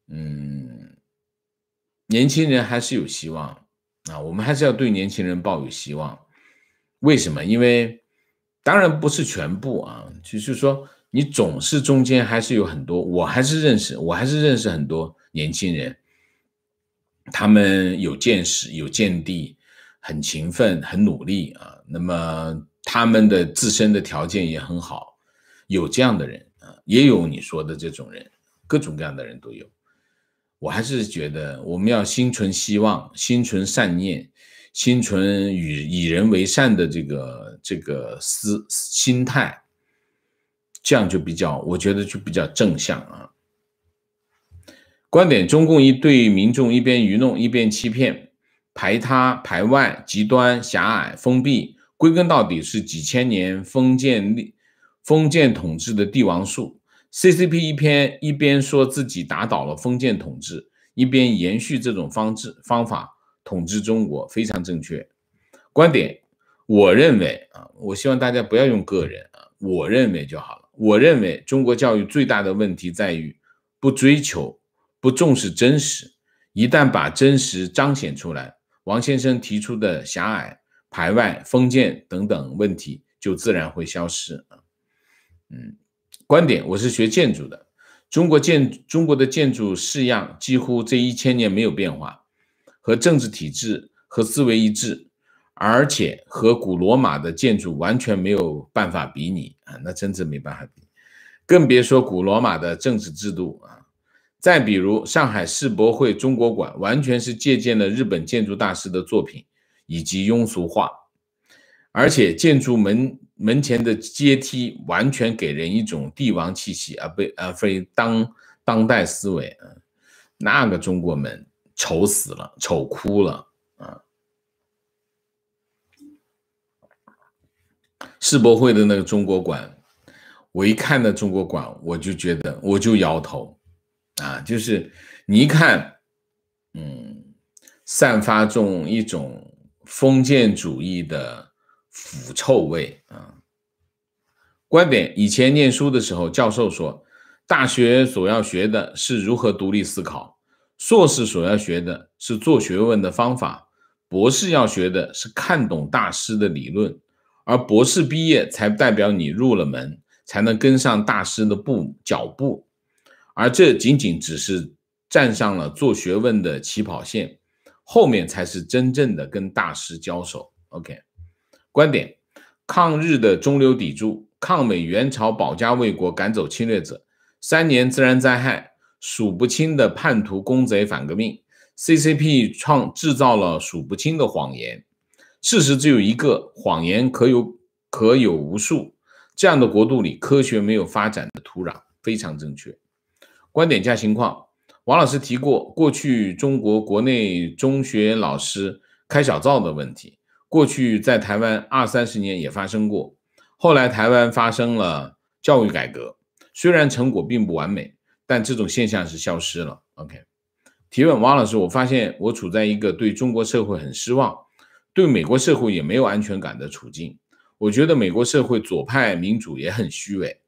嗯，嗯。年轻人还是有希望啊，我们还是要对年轻人抱有希望。为什么？因为当然不是全部啊，就是说，你总是中间还是有很多，我还是认识，我还是认识很多年轻人，他们有见识、有见地，很勤奋、很努力啊。那么他们的自身的条件也很好，有这样的人啊，也有你说的这种人，各种各样的人都有。我还是觉得，我们要心存希望，心存善念，心存与以人为善的这个这个思心态，这样就比较，我觉得就比较正向啊。观点：中共一对民众一边愚弄一边欺骗，排他排外、极端狭隘、封闭，归根到底是几千年封建立封建统治的帝王术。C C P 一篇一边说自己打倒了封建统治，一边延续这种方式方法统治中国，非常正确观点。我认为啊，我希望大家不要用个人啊，我认为就好了。我认为中国教育最大的问题在于不追求、不重视真实。一旦把真实彰显出来，王先生提出的狭隘、排外、封建等等问题就自然会消失啊。嗯。观点我是学建筑的，中国建中国的建筑式样几乎这一千年没有变化，和政治体制和思维一致，而且和古罗马的建筑完全没有办法比拟啊，那真是没办法比，更别说古罗马的政治制度啊。再比如上海世博会中国馆，完全是借鉴了日本建筑大师的作品以及庸俗化，而且建筑门。门前的阶梯完全给人一种帝王气息啊，不而非当当代思维啊，那个中国门丑死了，丑哭了啊！世博会的那个中国馆，我一看到中国馆，我就觉得我就摇头啊，就是你一看，嗯，散发中种一种封建主义的。腐臭味啊！观点：以前念书的时候，教授说，大学所要学的是如何独立思考；硕士所要学的是做学问的方法；博士要学的是看懂大师的理论。而博士毕业才代表你入了门，才能跟上大师的步脚步。而这仅仅只是站上了做学问的起跑线，后面才是真正的跟大师交手。OK。观点：抗日的中流砥柱，抗美援朝保家卫国，赶走侵略者。三年自然灾害，数不清的叛徒、工贼、反革命。CCP 创制造了数不清的谎言，事实只有一个，谎言可有可有无数。这样的国度里，科学没有发展的土壤，非常正确。观点加情况，王老师提过，过去中国国内中学老师开小灶的问题。过去在台湾二三十年也发生过，后来台湾发生了教育改革，虽然成果并不完美，但这种现象是消失了。OK，提问王老师，我发现我处在一个对中国社会很失望，对美国社会也没有安全感的处境。我觉得美国社会左派民主也很虚伪，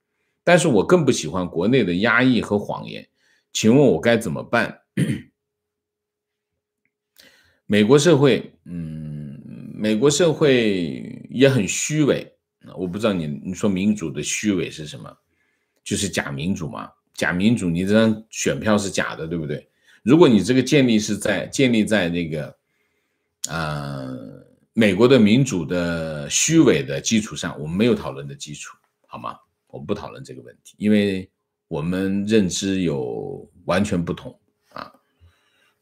但是我更不喜欢国内的压抑和谎言。请问我该怎么办？美国社会，嗯。美国社会也很虚伪，我不知道你你说民主的虚伪是什么，就是假民主嘛？假民主，你这张选票是假的，对不对？如果你这个建立是在建立在那个啊美国的民主的虚伪的基础上，我们没有讨论的基础，好吗？我们不讨论这个问题，因为我们认知有完全不同啊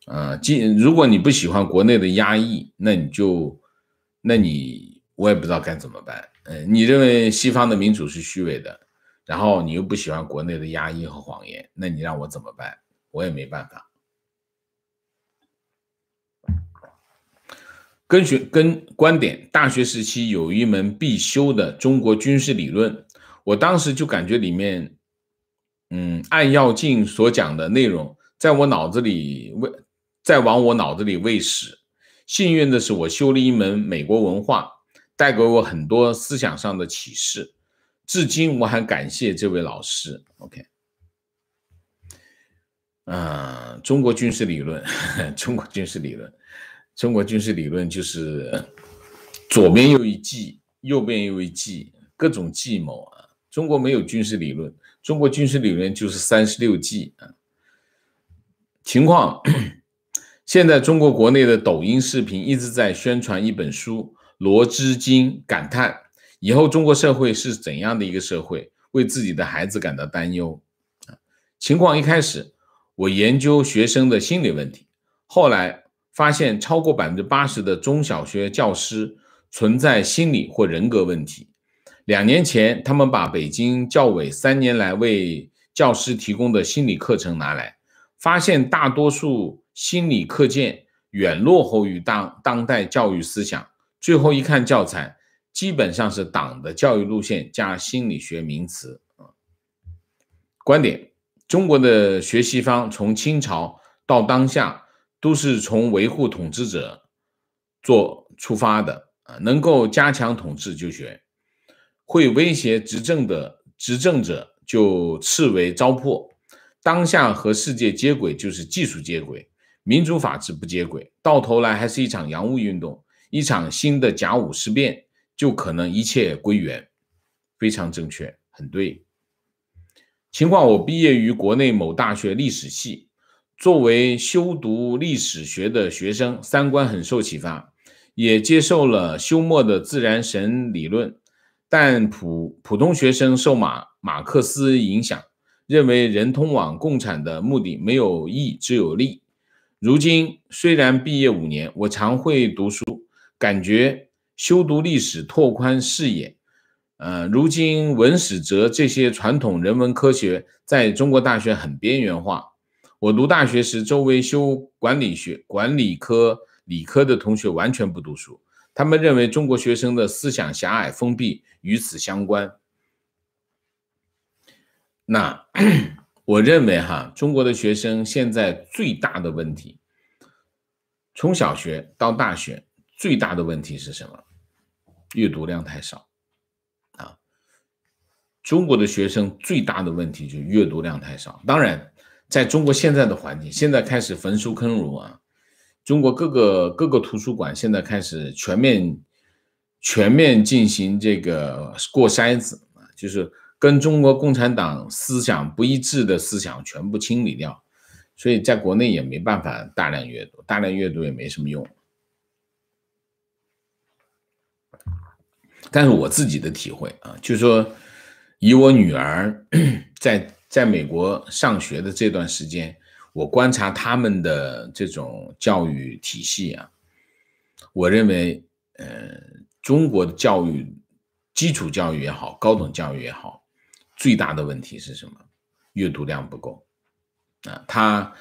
啊！既如果你不喜欢国内的压抑，那你就。那你我也不知道该怎么办。嗯，你认为西方的民主是虚伪的，然后你又不喜欢国内的压抑和谎言，那你让我怎么办？我也没办法。跟学跟观点，大学时期有一门必修的中国军事理论，我当时就感觉里面，嗯，按要进所讲的内容，在我脑子里喂，再往我脑子里喂食。幸运的是，我修了一门美国文化，带给我很多思想上的启示。至今我还感谢这位老师。OK，啊，中国军事理论，中国军事理论，中国军事理论就是 左边又一计，右边又一计，各种计谋啊。中国没有军事理论，中国军事理论就是三十六计啊。情况。现在中国国内的抖音视频一直在宣传一本书，罗织经》，感叹：以后中国社会是怎样的一个社会？为自己的孩子感到担忧。情况一开始，我研究学生的心理问题，后来发现超过百分之八十的中小学教师存在心理或人格问题。两年前，他们把北京教委三年来为教师提供的心理课程拿来，发现大多数。心理课件远落后于当当代教育思想。最后一看教材，基本上是党的教育路线加心理学名词观点：中国的学习方从清朝到当下都是从维护统治者做出发的啊，能够加强统治就学，会威胁执政的执政者就视为糟粕。当下和世界接轨就是技术接轨。民主法治不接轨，到头来还是一场洋务运动，一场新的甲午事变，就可能一切归元，非常正确，很对。情况我毕业于国内某大学历史系，作为修读历史学的学生，三观很受启发，也接受了休谟的自然神理论，但普普通学生受马马克思影响，认为人通往共产的目的没有义只有利。如今虽然毕业五年，我常会读书，感觉修读历史拓宽视野。呃，如今文史哲这些传统人文科学在中国大学很边缘化。我读大学时，周围修管理学、管理科、理科的同学完全不读书，他们认为中国学生的思想狭隘封闭与此相关。那。我认为哈，中国的学生现在最大的问题，从小学到大学最大的问题是什么？阅读量太少，啊，中国的学生最大的问题就阅读量太少。当然，在中国现在的环境，现在开始焚书坑儒啊，中国各个各个图书馆现在开始全面、全面进行这个过筛子啊，就是。跟中国共产党思想不一致的思想全部清理掉，所以在国内也没办法大量阅读，大量阅读也没什么用。但是我自己的体会啊，就说以我女儿 在在美国上学的这段时间，我观察他们的这种教育体系啊，我认为，嗯，中国的教育，基础教育也好，高等教育也好。最大的问题是什么？阅读量不够啊！他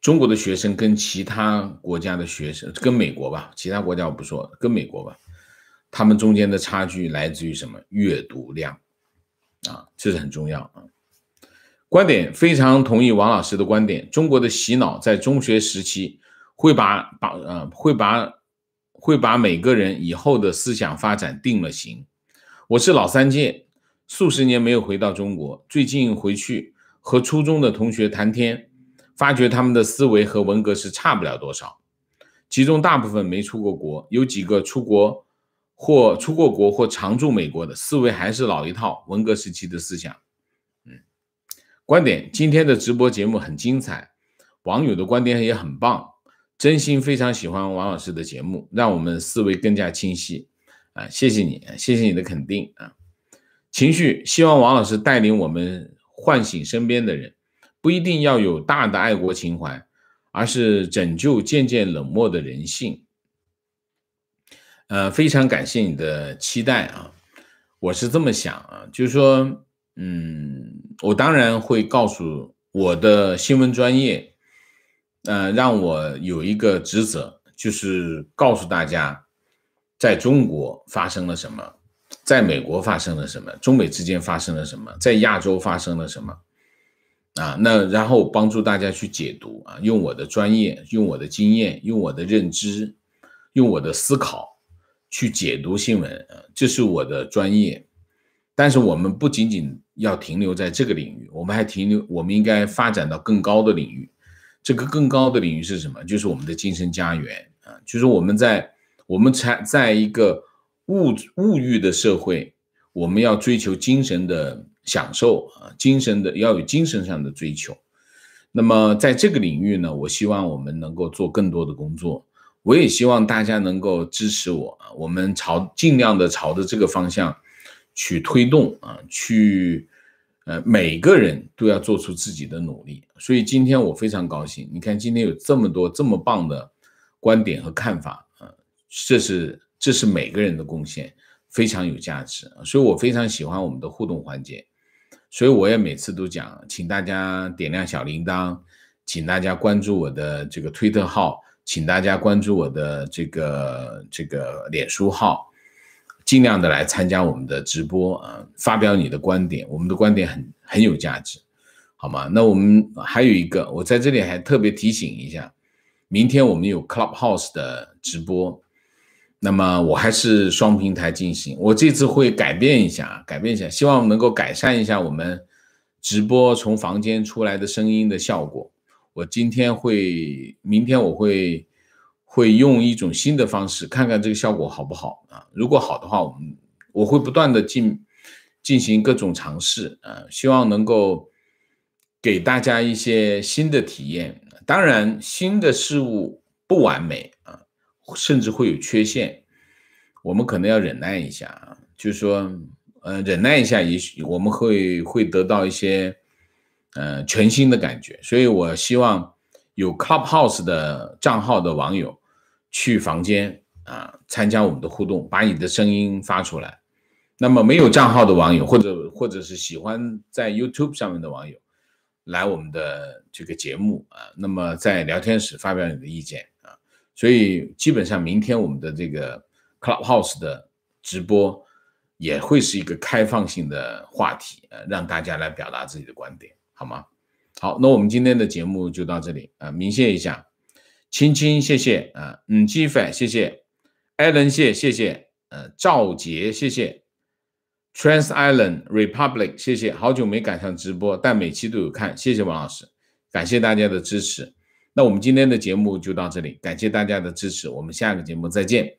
中国的学生跟其他国家的学生，跟美国吧，其他国家我不说，跟美国吧，他们中间的差距来自于什么？阅读量啊，这是很重要啊。观点非常同意王老师的观点，中国的洗脑在中学时期会把把呃会把会把每个人以后的思想发展定了型。我是老三届。数十年没有回到中国，最近回去和初中的同学谈天，发觉他们的思维和文革是差不了多少。其中大部分没出过国，有几个出国或出过国或常驻美国的，思维还是老一套，文革时期的思想。嗯，观点今天的直播节目很精彩，网友的观点也很棒，真心非常喜欢王老师的节目，让我们思维更加清晰啊！谢谢你，谢谢你的肯定啊！情绪，希望王老师带领我们唤醒身边的人，不一定要有大的爱国情怀，而是拯救渐渐冷漠的人性。呃，非常感谢你的期待啊，我是这么想啊，就是说，嗯，我当然会告诉我的新闻专业，呃，让我有一个职责，就是告诉大家，在中国发生了什么。在美国发生了什么？中美之间发生了什么？在亚洲发生了什么？啊，那然后帮助大家去解读啊，用我的专业，用我的经验，用我的认知，用我的思考去解读新闻啊，这是我的专业。但是我们不仅仅要停留在这个领域，我们还停留，我们应该发展到更高的领域。这个更高的领域是什么？就是我们的精神家园啊，就是我们在我们才在一个。物物欲的社会，我们要追求精神的享受啊，精神的要有精神上的追求。那么在这个领域呢，我希望我们能够做更多的工作，我也希望大家能够支持我，我们朝尽量的朝着这个方向去推动啊，去呃，每个人都要做出自己的努力。所以今天我非常高兴，你看今天有这么多这么棒的观点和看法啊，这是。这是每个人的贡献，非常有价值，所以我非常喜欢我们的互动环节，所以我也每次都讲，请大家点亮小铃铛，请大家关注我的这个推特号，请大家关注我的这个这个脸书号，尽量的来参加我们的直播啊，发表你的观点，我们的观点很很有价值，好吗？那我们还有一个，我在这里还特别提醒一下，明天我们有 Clubhouse 的直播。那么我还是双平台进行。我这次会改变一下，改变一下，希望能够改善一下我们直播从房间出来的声音的效果。我今天会，明天我会，会用一种新的方式，看看这个效果好不好啊？如果好的话，我们我会不断的进进行各种尝试啊，希望能够给大家一些新的体验。当然，新的事物不完美。甚至会有缺陷，我们可能要忍耐一下啊，就是说，呃，忍耐一下，也许我们会会得到一些，呃，全新的感觉。所以我希望有 Clubhouse 的账号的网友去房间啊，参加我们的互动，把你的声音发出来。那么没有账号的网友，或者或者是喜欢在 YouTube 上面的网友，来我们的这个节目啊，那么在聊天室发表你的意见。所以基本上，明天我们的这个 Clubhouse 的直播也会是一个开放性的话题，呃，让大家来表达自己的观点，好吗？好，那我们今天的节目就到这里啊，鸣谢一下，青青谢谢啊嗯金 F 谢谢，Allen 谢谢谢，呃，赵杰谢谢，Trans Island Republic 谢谢，好久没赶上直播，但每期都有看，谢谢王老师，感谢大家的支持。那我们今天的节目就到这里，感谢大家的支持，我们下个节目再见。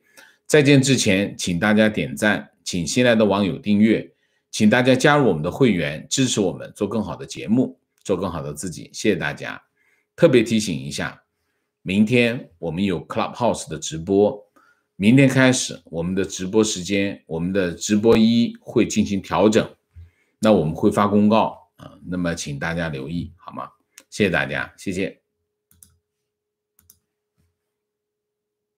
再见之前，请大家点赞，请新来的网友订阅，请大家加入我们的会员，支持我们做更好的节目，做更好的自己。谢谢大家。特别提醒一下，明天我们有 Clubhouse 的直播，明天开始我们的直播时间，我们的直播一会进行调整，那我们会发公告啊，那么请大家留意好吗？谢谢大家，谢谢。